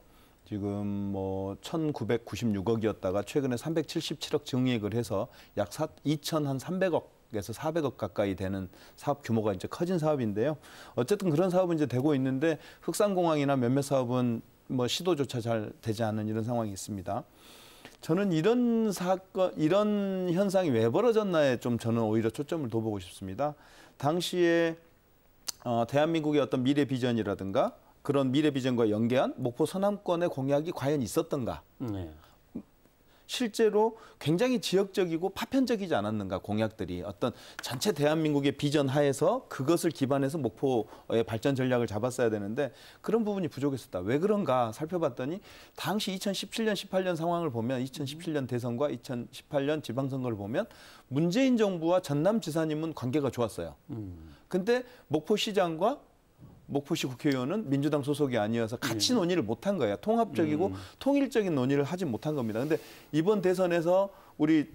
지금 뭐 1,996억이었다가 최근에 377억 증액을 해서 약 2,300억 에서 400억 가까이 되는 사업 규모가 이제 커진 사업인데요. 어쨌든 그런 사업은 이제 되고 있는데 흑산공항이나 몇몇 사업은 뭐 시도조차 잘 되지 않는 이런 상황이 있습니다. 저는 이런 사건, 이런 현상이 왜 벌어졌나에 좀 저는 오히려 초점을 둬보고 싶습니다. 당시에 어, 대한민국의 어떤 미래 비전이라든가 그런 미래 비전과 연계한 목포 서남권의 공약이 과연 있었던가? 네. 실제로 굉장히 지역적이고 파편적이지 않았는가 공약들이 어떤 전체 대한민국의 비전 하에서 그것을 기반해서 목포의 발전 전략을 잡았어야 되는데 그런 부분이 부족했었다. 왜 그런가 살펴봤더니 당시 2017년 18년 상황을 보면 2017년 대선과 2018년 지방선거를 보면 문재인 정부와 전남 지사님은 관계가 좋았어요. 음. 근데 목포시장과 목포시 국회의원은 민주당 소속이 아니어서 같이 예. 논의를 못한 거예요. 통합적이고 음. 통일적인 논의를 하지 못한 겁니다. 근데 이번 대선에서 우리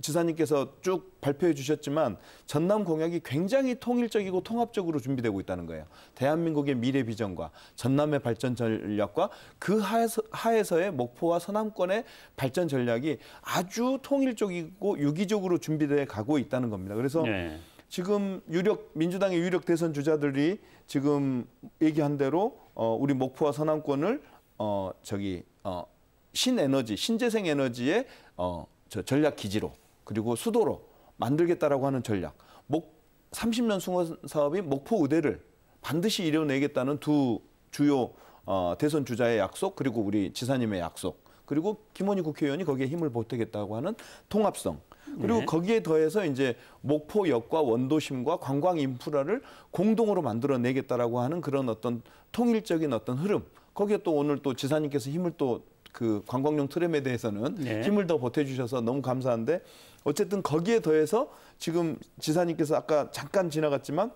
지사님께서 쭉 발표해 주셨지만 전남 공약이 굉장히 통일적이고 통합적으로 준비되고 있다는 거예요. 대한민국의 미래 비전과 전남의 발전 전략과 그 하에서, 의 목포와 서남권의 발전 전략이 아주 통일적이고 유기적으로 준비되어 가고 있다는 겁니다. 그래서 네. 지금 유력 민주당의 유력 대선 주자들이 지금 얘기한 대로 어, 우리 목포와 서남권을 어, 저기 어, 신에너지, 신재생 에너지의 어, 저 전략 기지로 그리고 수도로 만들겠다라고 하는 전략. 목 30년 숭원 사업이 목포 의대를 반드시 이뤄내겠다는 두 주요 어, 대선 주자의 약속 그리고 우리 지사님의 약속 그리고 김원희 국회의원이 거기에 힘을 보태겠다고 하는 통합성 그리고 네. 거기에 더해서 이제 목포역과 원도심과 관광 인프라를 공동으로 만들어내겠다라고 하는 그런 어떤 통일적인 어떤 흐름. 거기에 또 오늘 또 지사님께서 힘을 또 그 관광용 트램에 대해서는 네. 힘을 더 보태주셔서 너무 감사한데 어쨌든 거기에 더해서 지금 지사님께서 아까 잠깐 지나갔지만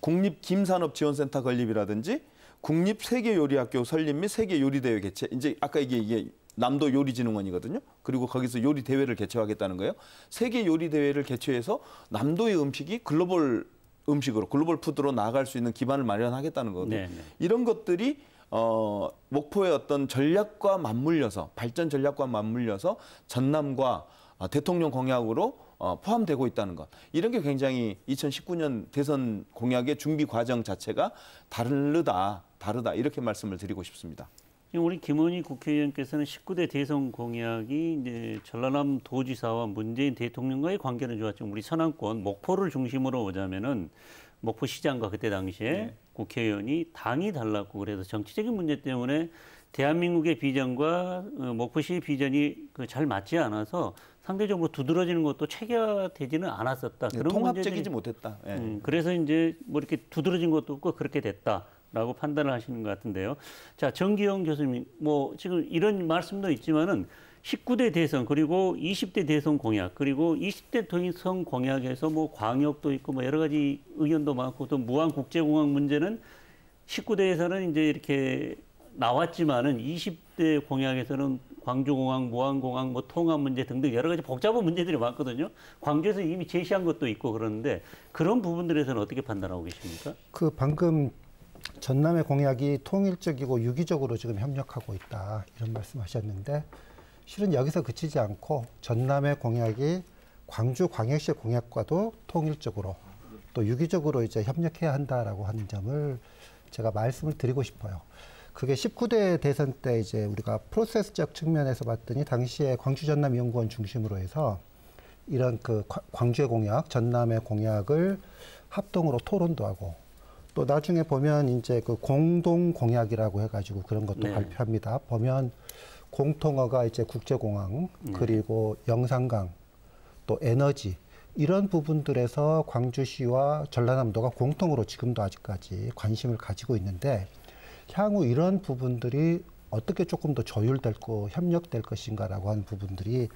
국립 김산업지원센터 건립이라든지 국립 세계요리학교 설립 및 세계요리대회 개최 이제 아까 이게 이게 남도 요리진흥원이거든요. 그리고 거기서 요리 대회를 개최하겠다는 거예요. 세계 요리 대회를 개최해서 남도의 음식이 글로벌 음식으로 글로벌 푸드로 나아갈 수 있는 기반을 마련하겠다는 거거든요. 네네. 네. 이런 것들이 어, 목포의 어떤 전략과 맞물려서 발전 전략과 맞물려서 전남과 어, 대통령 공약으로 어, 포함되고 있다는 것. 이런 게 굉장히 2019년 대선 공약의 준비 과정 자체가 다르다, 다르다 이렇게 말씀을 드리고 싶습니다. 우리 김원희 국회의원께서는 19대 대선 공약이 이제 전라남 도지사와 문재인 대통령과의 관계는 좋았지만 우리 서남권 목포를 중심으로 보자면은 목포시장과 그때 당시에 네. 국회의원이 당이 달랐고 그래서 정치적인 문제 때문에 대한민국의 비전과 어, 목포시의 비전이 그 잘 맞지 않아서 상대적으로 두드러지는 것도 체계화되지는 않았었다. 네, 그런 통합적이지 문제들이, 못했다. 네. 음, 그래서 이제 뭐 이렇게 두드러진 것도 없고 그렇게 됐다. 라고 판단을 하시는 것 같은데요. 자, 정기영 교수님, 뭐, 지금 이런 말씀도 있지만은 19대 대선, 그리고 20대 대선 공약, 그리고 20대 대선 공약에서 뭐 광역도 있고 뭐 여러 가지 의견도 많고 또 무한국제공항 문제는 19대에서는 이제 이렇게 나왔지만은 20대 공약에서는 광주공항, 무한공항뭐 통합 문제 등등 여러 가지 복잡한 문제들이 많거든요. 광주에서 이미 제시한 것도 있고 그러는데 그런 부분들에서는 어떻게 판단하고 계십니까? 그 방금 전남의 공약이 통일적이고 유기적으로 지금 협력하고 있다 이런 말씀하셨는데 실은 여기서 그치지 않고 전남의 공약이 광주 광역시 공약과도 통일적으로 또 유기적으로 이제 협력해야 한다라고 하는 점을 제가 말씀을 드리고 싶어요. 그게 19대 대선 때 이제 우리가 프로세스적 측면에서 봤더니 당시에 광주 전남 연구원 중심으로 해서 이런 그 광주의 공약, 전남의 공약을 합동으로 토론도 하고 또 나중에 보면 이제 그 공동 공약이라고 해가지고 그런 것도 네. 발표합니다. 보면 공통어가 이제 국제공항 네. 그리고 영산강 또 에너지 이런 부분들에서 광주시와 전라남도가 공통으로 지금도 아직까지 관심을 가지고 있는데 향후 이런 부분들이 어떻게 조금 더 조율될 거 협력될 것인가라고 하는 부분들이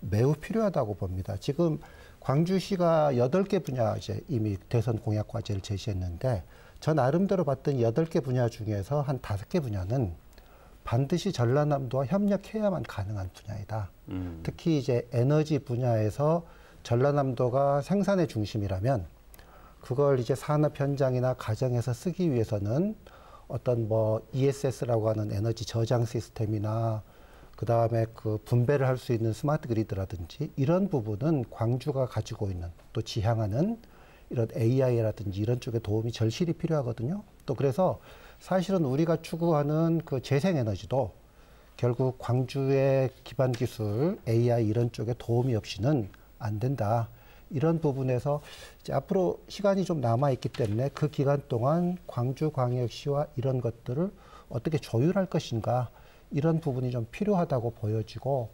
매우 필요하다고 봅니다. 지금 광주시가 여덟 개 분야 이제 이미 대선 공약 과제를 제시했는데 저 나름대로 봤던 여덟 개 분야 중에서 한 다섯 개 분야는 반드시 전라남도와 협력해야만 가능한 분야이다. 음. 특히 이제 에너지 분야에서 전라남도가 생산의 중심이라면 그걸 이제 산업 현장이나 가정에서 쓰기 위해서는 어떤 뭐 ESS라고 하는 에너지 저장 시스템이나 그다음에 그 분배를 할 수 있는 스마트 그리드라든지 이런 부분은 광주가 가지고 있는 또 지향하는 이런 AI라든지 이런 쪽에 도움이 절실히 필요하거든요. 또 그래서 사실은 우리가 추구하는 그 재생에너지도 결국 광주의 기반 기술, AI 이런 쪽에 도움이 없이는 안 된다. 이런 부분에서 앞으로 시간이 좀 남아 있기 때문에 그 기간 동안 광주광역시와 이런 것들을 어떻게 조율할 것인가 이런 부분이 좀 필요하다고 보여지고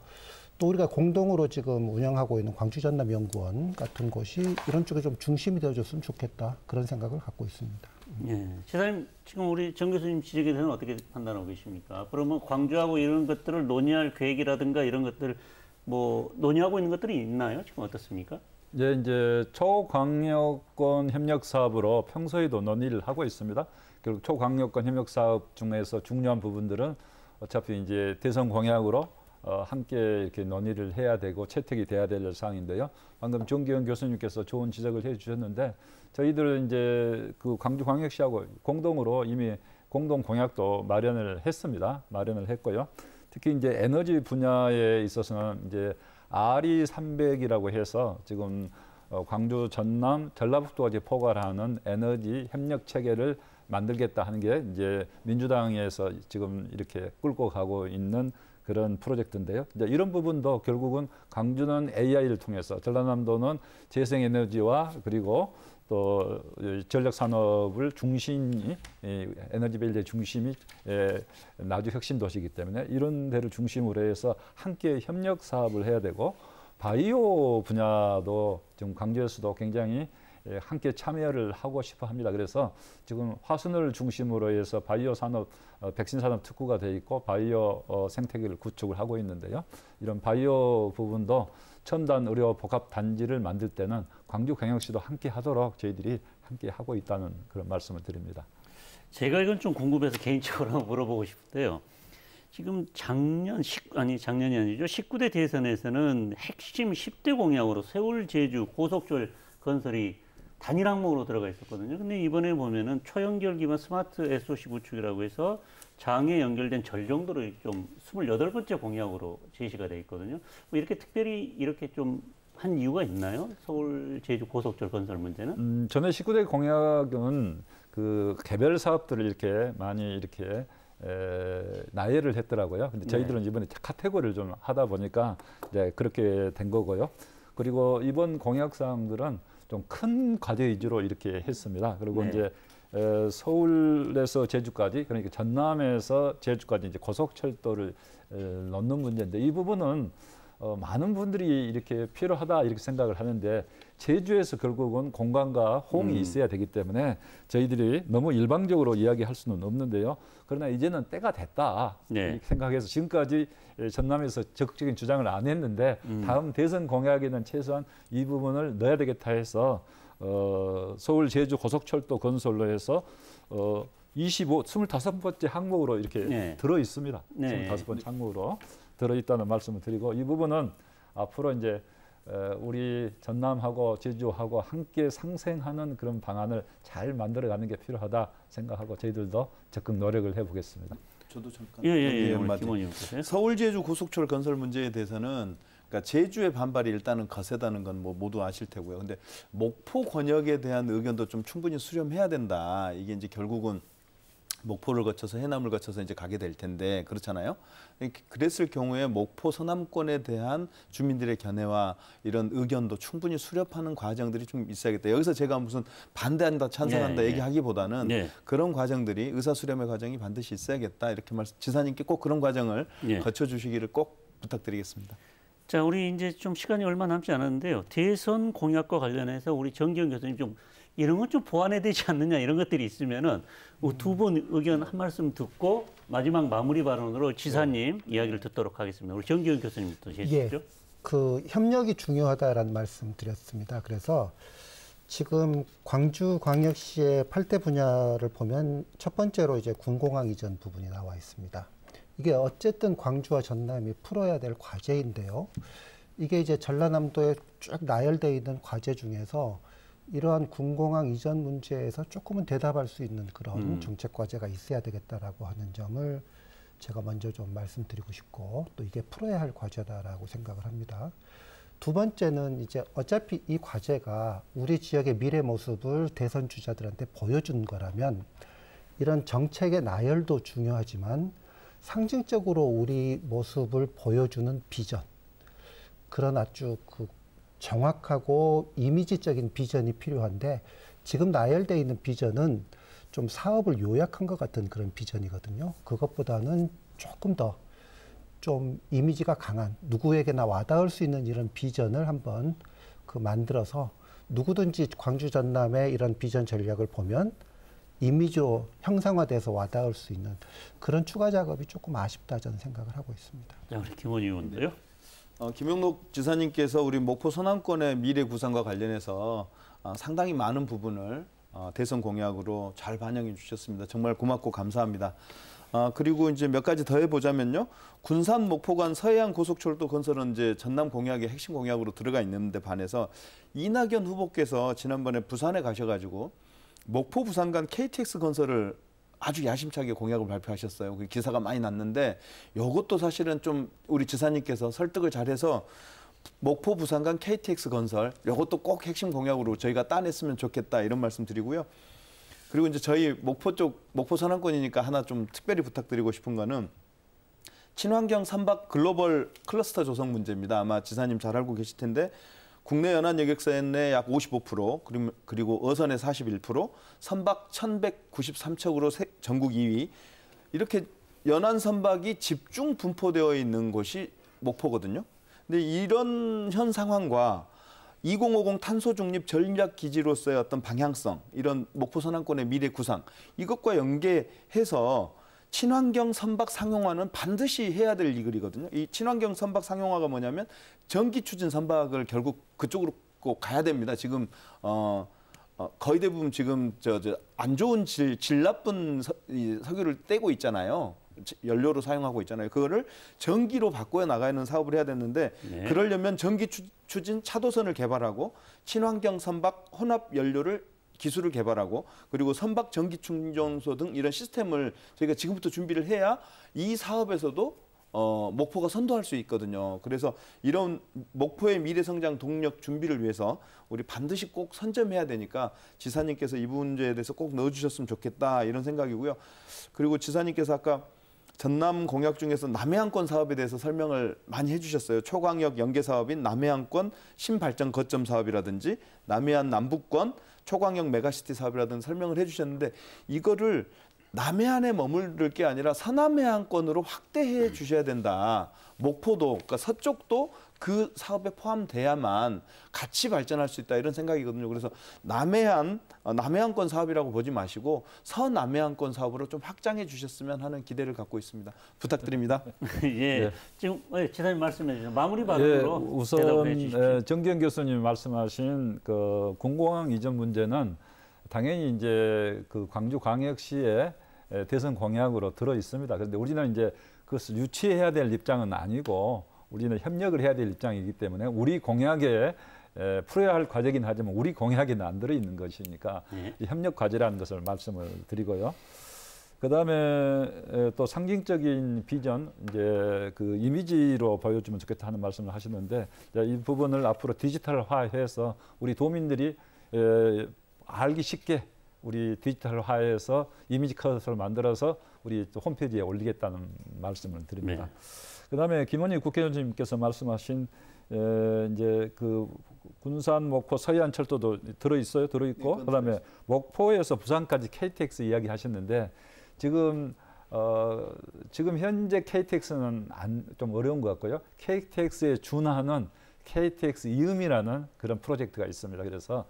또 우리가 공동으로 지금 운영하고 있는 광주 전남 연구원 같은 곳이 이런 쪽에 좀 중심이 되어줬으면 좋겠다 그런 생각을 갖고 있습니다. 예, 시사님 지금 우리 정 교수님 지적에 대해서 어떻게 판단하고 계십니까? 앞으로 뭐 광주하고 이런 것들을 논의할 계획이라든가 이런 것들 뭐 논의하고 있는 것들이 있나요? 지금 어떻습니까? 예, 이제 초광역권 협력 사업으로 평소에도 논의를 하고 있습니다. 결국 초광역권 협력 사업 중에서 중요한 부분들은 어차피 이제 대선 공약으로 어, 함께 이렇게 논의를 해야 되고 채택이 돼야 될 사항인데요. 방금 정기현 교수님께서 좋은 지적을 해주셨는데 저희들은 이제 그 광주광역시하고 공동으로 이미 공동 공약도 마련을 했습니다. 마련을 했고요. 특히 이제 에너지 분야에 있어서는 이제 아리 300이라고 해서 지금 어, 광주 전남 전라북도가 이제 포괄하는 에너지 협력 체계를 만들겠다 하는 게 이제 민주당에서 지금 이렇게 끌고 가고 있는 그런 프로젝트인데요. 이제 이런 부분도 결국은 강주는 AI를 통해서 전라남도는 재생에너지와 그리고 또 전력 산업을 중심이 에너지 밸리의 중심이 예, 나주 혁신 도시이기 때문에 이런 데를 중심으로 해서 함께 협력 사업을 해야 되고 바이오 분야도 지금 강주에서도 굉장히 예, 함께 참여를 하고 싶어 합니다. 그래서 지금 화순을 중심으로 해서 바이오 산업, 어, 백신 산업 특구가 돼 있고 바이오 어, 생태계를 구축을 하고 있는데요. 이런 바이오 부분도 첨단 의료 복합 단지를 만들 때는 광주광역시도 함께 하도록 저희들이 함께 하고 있다는 그런 말씀을 드립니다. 제가 이건 좀 궁금해서 개인적으로 물어보고 싶은데요. 지금 작년 19, 아니 작년이 아니죠. 19대 대선에서는 핵심 10대 공약으로 세울 제주 고속철 건설이 단일 항목으로 들어가 있었거든요. 근데 이번에 보면은 초연결 기반 스마트 SOC 구축이라고 해서 장에 연결된 절정도로좀 28번째 공약으로 제시가 돼 있거든요. 뭐 이렇게 특별히 이렇게 좀 한 이유가 있나요? 서울 제주 고속철 건설 문제는? 음, 전에 19대 공약은 그 개별 사업들을 이렇게 많이 이렇게 에, 나열을 했더라고요. 근데 네. 저희들은 네. 이번에 카테고리를 좀 하다 보니까 이제 그렇게 된 거고요. 그리고 이번 공약 사항들은 좀큰 과제 위주로 이렇게 했습니다. 그리고 네. 이제 서울에서 제주까지 그러니까 전남에서 제주까지 이제 고속철도를 넣는 문제인데 이 부분은 어, 많은 분들이 이렇게 필요하다 이렇게 생각을 하는데 제주에서 결국은 공간과 호응이 음. 있어야 되기 때문에 저희들이 너무 일방적으로 이야기할 수는 없는데요. 그러나 이제는 때가 됐다 네. 생각해서 지금까지 예, 전남에서 적극적인 주장을 안 했는데 음. 다음 대선 공약에는 최소한 이 부분을 넣어야 되겠다 해서 어, 서울 제주 고속철도 건설로 해서 어, 25, 25번째 항목으로 이렇게 네. 들어 있습니다. 네. 25번째 항목으로 들어 있다는 말씀을 드리고 이 부분은 앞으로 이제 우리 전남하고 제주하고 함께 상생하는 그런 방안을 잘 만들어가는 게 필요하다 생각하고 저희들도 적극 노력을 해보겠습니다. 저도 잠깐 예, 예, 예, 서울 제주 고속철 건설 문제에 대해서는 그러니까 제주의 반발이 일단은 거세다는 건뭐 모두 아실 테고요. 근데 목포 권역에 대한 의견도 좀 충분히 수렴해야 된다. 이게 이제 결국은 목포를 거쳐서 해남을 거쳐서 이제 가게 될 텐데 그렇잖아요. 그랬을 경우에 목포 서남권에 대한 주민들의 견해와 이런 의견도 충분히 수렴하는 과정들이 좀 있어야겠다. 여기서 제가 무슨 반대한다, 찬성한다 네, 네. 얘기하기보다는 네. 그런 과정들이 의사 수렴의 과정이 반드시 있어야겠다. 이렇게 말씀 지사님께 꼭 그런 과정을 네. 예. 거쳐 주시기를 꼭 부탁드리겠습니다. 자, 우리 이제 좀 시간이 얼마 남지 않았는데요. 대선 공약과 관련해서 우리 정기영 교수님 좀 이런 건 좀 보완해야 되지 않느냐 이런 것들이 있으면은 뭐 두분 의견 한 말씀 듣고 마지막 마무리 발언으로 지사님 네. 이야기를 듣도록 하겠습니다. 우리 정기훈 교수님부터 시죠 예, 그 협력이 중요하다라는 말씀 드렸습니다. 그래서 지금 광주 광역시의 8대 분야를 보면 첫 번째로 이제 군공항 이전 부분이 나와 있습니다. 이게 어쨌든 광주와 전남이 풀어야 될 과제인데요. 이게 이제 전라남도에 쭉 나열되어 있는 과제 중에서 이러한 군공항 이전 문제에서 조금은 대답할 수 있는 그런 음. 정책 과제가 있어야 되겠다라고 하는 점을 제가 먼저 좀 말씀드리고 싶고 또 이게 풀어야 할 과제다라고 생각을 합니다. 두 번째는 이제 어차피 이 과제가 우리 지역의 미래 모습을 대선 주자들한테 보여준 거라면 이런 정책의 나열도 중요하지만 상징적으로 우리 모습을 보여주는 비전 그런 아주 그 정확하고 이미지적인 비전이 필요한데 지금 나열되어 있는 비전은 좀 사업을 요약한 것 같은 그런 비전이거든요. 그것보다는 조금 더 좀 이미지가 강한 누구에게나 와닿을 수 있는 이런 비전을 한번 그 만들어서 누구든지 광주 전남의 이런 비전 전략을 보면 이미지로 형상화돼서 와닿을 수 있는 그런 추가 작업이 조금 아쉽다 저는 생각을 하고 있습니다. 자, 아, 우리 김원희 의원도요. 어, 김영록 지사님께서 우리 목포 서남권의 미래 구상과 관련해서 어, 상당히 많은 부분을 어, 대선 공약으로 잘 반영해 주셨습니다. 정말 고맙고 감사합니다. 아, 그리고 이제 몇 가지 더 해보자면요. 군산 목포간 서해안 고속철도 건설은 이제 전남 공약의 핵심 공약으로 들어가 있는데 반해서 이낙연 후보께서 지난번에 부산에 가셔가지고 목포 부산간 KTX 건설을 아주 야심차게 공약을 발표하셨어요. 그 기사가 많이 났는데 이것도 사실은 좀 우리 지사님께서 설득을 잘해서 목포 부산간 KTX 건설 이것도 꼭 핵심 공약으로 저희가 따냈으면 좋겠다 이런 말씀 드리고요. 그리고 이제 저희 목포 쪽 목포 선안권이니까 하나 좀 특별히 부탁드리고 싶은 거는 친환경 삼박 글로벌 클러스터 조성 문제입니다. 아마 지사님 잘 알고 계실 텐데 국내 연안 여객선의 약 55%, 그리고 어선의 41%, 선박 1,193척으로 전국 2위. 이렇게 연안 선박이 집중 분포되어 있는 곳이 목포거든요. 근데 이런 현 상황과 2050 탄소 중립 전략 기지로서의 어떤 방향성, 이런 목포 선안권의 미래 구상 이것과 연계해서 친환경 선박 상용화는 반드시 해야 될 일이거든요. 이 친환경 선박 상용화가 뭐냐면 전기 추진 선박을 결국 그쪽으로 꼭 가야 됩니다. 지금 어, 어 거의 대부분 지금 저 저 안 좋은 질, 질 나쁜 서, 이, 석유를 떼고 있잖아요. 연료로 사용하고 있잖아요. 그거를 전기로 바꿔 나가는 사업을 해야 되는데 네. 그러려면 전기 추, 추진 차도선을 개발하고 친환경 선박 혼합 연료를 기술을 개발하고 그리고 선박 전기 충전소 등 이런 시스템을 저희가 지금부터 준비를 해야 이 사업에서도 어, 목포가 선도할 수 있거든요. 그래서 이런 목포의 미래 성장 동력 준비를 위해서 우리 반드시 꼭 선점해야 되니까 지사님께서 이 문제에 대해서 꼭 넣어주셨으면 좋겠다 이런 생각이고요. 그리고 지사님께서 아까 전남 공약 중에서 남해안권 사업에 대해서 설명을 많이 해주셨어요. 초광역 연계 사업인 남해안권 신발전 거점 사업이라든지 남해안 남북권 초광역 메가시티 사업이라든지 설명을 해주셨는데 이거를 남해안에 머물를게 아니라 서남해안권으로 확대해 주셔야 된다. 목포도, 그러니까 서쪽도 그 사업에 포함돼야만 같이 발전할 수 있다 이런 생각이거든요. 그래서 남해안 어, 남해안권 사업이라고 보지 마시고 서남해안권 사업으로 좀 확장해 주셨으면 하는 기대를 갖고 있습니다. 부탁드립니다. 예, 네. 지금 예, 지사님 말씀해 주신 마무리 예, 발언으로 예, 우선 대답해 주십시오. 예, 정경 교수님 말씀하신 그 공공항 이전 문제는 당연히 이제 그 광주 광역시의 예, 대선 공약으로 들어 있습니다. 그런데 우리는 이제 그것을 유치해야 될 입장은 아니고 우리는 협력을 해야 될 입장이기 때문에 우리 공약에 예, 풀어야 할 과제긴 하지만 우리 공약에안 들어 있는 것이니까 네. 협력 과제라는 것을 말씀을 드리고요. 그다음에 또 상징적인 비전 이제 그 이미지로 보여주면 좋겠다 하는 말씀을 하시는데 이 부분을 앞으로 디지털화해서 우리 도민들이 알기 쉽게 우리 디지털화해서 이미지 컷을 만들어서 우리 홈페이지에 올리겠다는 말씀을 드립니다. 네. 그다음에 김원희 국회의원님께서 말씀하신 에, 이제 그 군산 목포 서해안 철도도 들어 있어요, 들어 있고 네, 그다음에 있어요. 목포에서 부산까지 KTX 이야기 하셨는데 지금 어, 지금 현재 KTX는 안, 좀 어려운 것 같고요. KTX에 준하는 KTX 이음이라는 그런 프로젝트가 있습니다. 그래서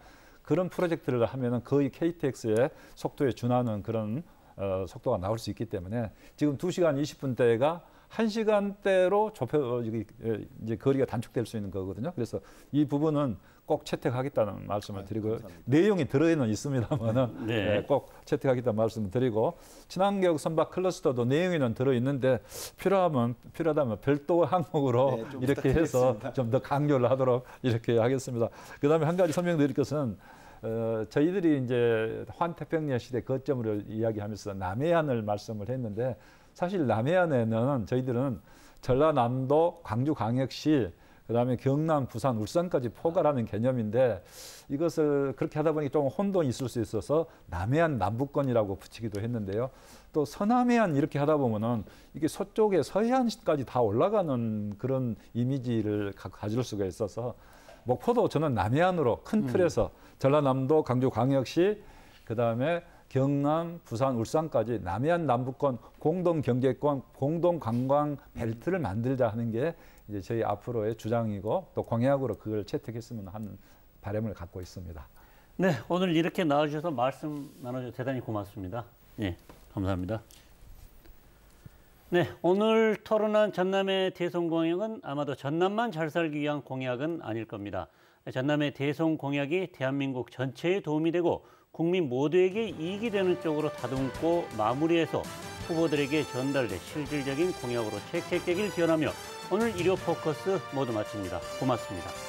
그런 프로젝트를 하면은 거의 KTX의 속도에 준하는 그런 어, 속도가 나올 수 있기 때문에 지금 두시간 이십 분대가 한시간대로 좁혀 어, 이제 거리가 단축될 수 있는 거거든요. 그래서 이 부분은 꼭 채택하겠다는 말씀을 아, 드리고 감 내용이 들어있는 있습니다만은 네. 예, 꼭 채택하겠다는 말씀을 드리고 친환경 선박 클러스터도 내용에는 들어있는데 필요하면 필요하다면 별도 항목으로 네, 이렇게 해서 좀 더 강조를 하도록 이렇게 하겠습니다. 그다음에 한 가지 설명드릴 것은 어, 저희들이 이제 환태평양 시대 거점으로 이야기하면서 남해안을 말씀을 했는데 사실 남해안에는 저희들은 전라남도 광주광역시 그다음에 경남, 부산, 울산까지 포괄하는 개념인데 이것을 그렇게 하다 보니 조금 혼돈이 있을 수 있어서 남해안 남북권이라고 붙이기도 했는데요. 또 서남해안 이렇게 하다 보면은 이게 서쪽에 서해안까지 다 올라가는 그런 이미지를 가질 수가 있어서 목포도 저는 남해안으로 큰 음. 틀에서 음. 전라남도, 강주광역시 그다음에 경남, 부산, 울산까지 남해안 남북권 공동 경제권, 공동 관광 벨트를 만들자 하는 게 이제 저희 앞으로의 주장이고 또 공약으로 그걸 채택했으면 하는 바람을 갖고 있습니다. 네, 오늘 이렇게 나와주셔서 말씀 나눠주셔서 대단히 고맙습니다. 예, 감사합니다. 네, 오늘 토론한 전남의 대선 공약은 아마도 전남만 잘 살기 위한 공약은 아닐 겁니다. 전남의 대선 공약이 대한민국 전체에 도움이 되고 국민 모두에게 이익이 되는 쪽으로 다듬고 마무리해서 후보들에게 전달될 실질적인 공약으로 채택되길 기원하며 오늘 일요 포커스 모두 마칩니다. 고맙습니다.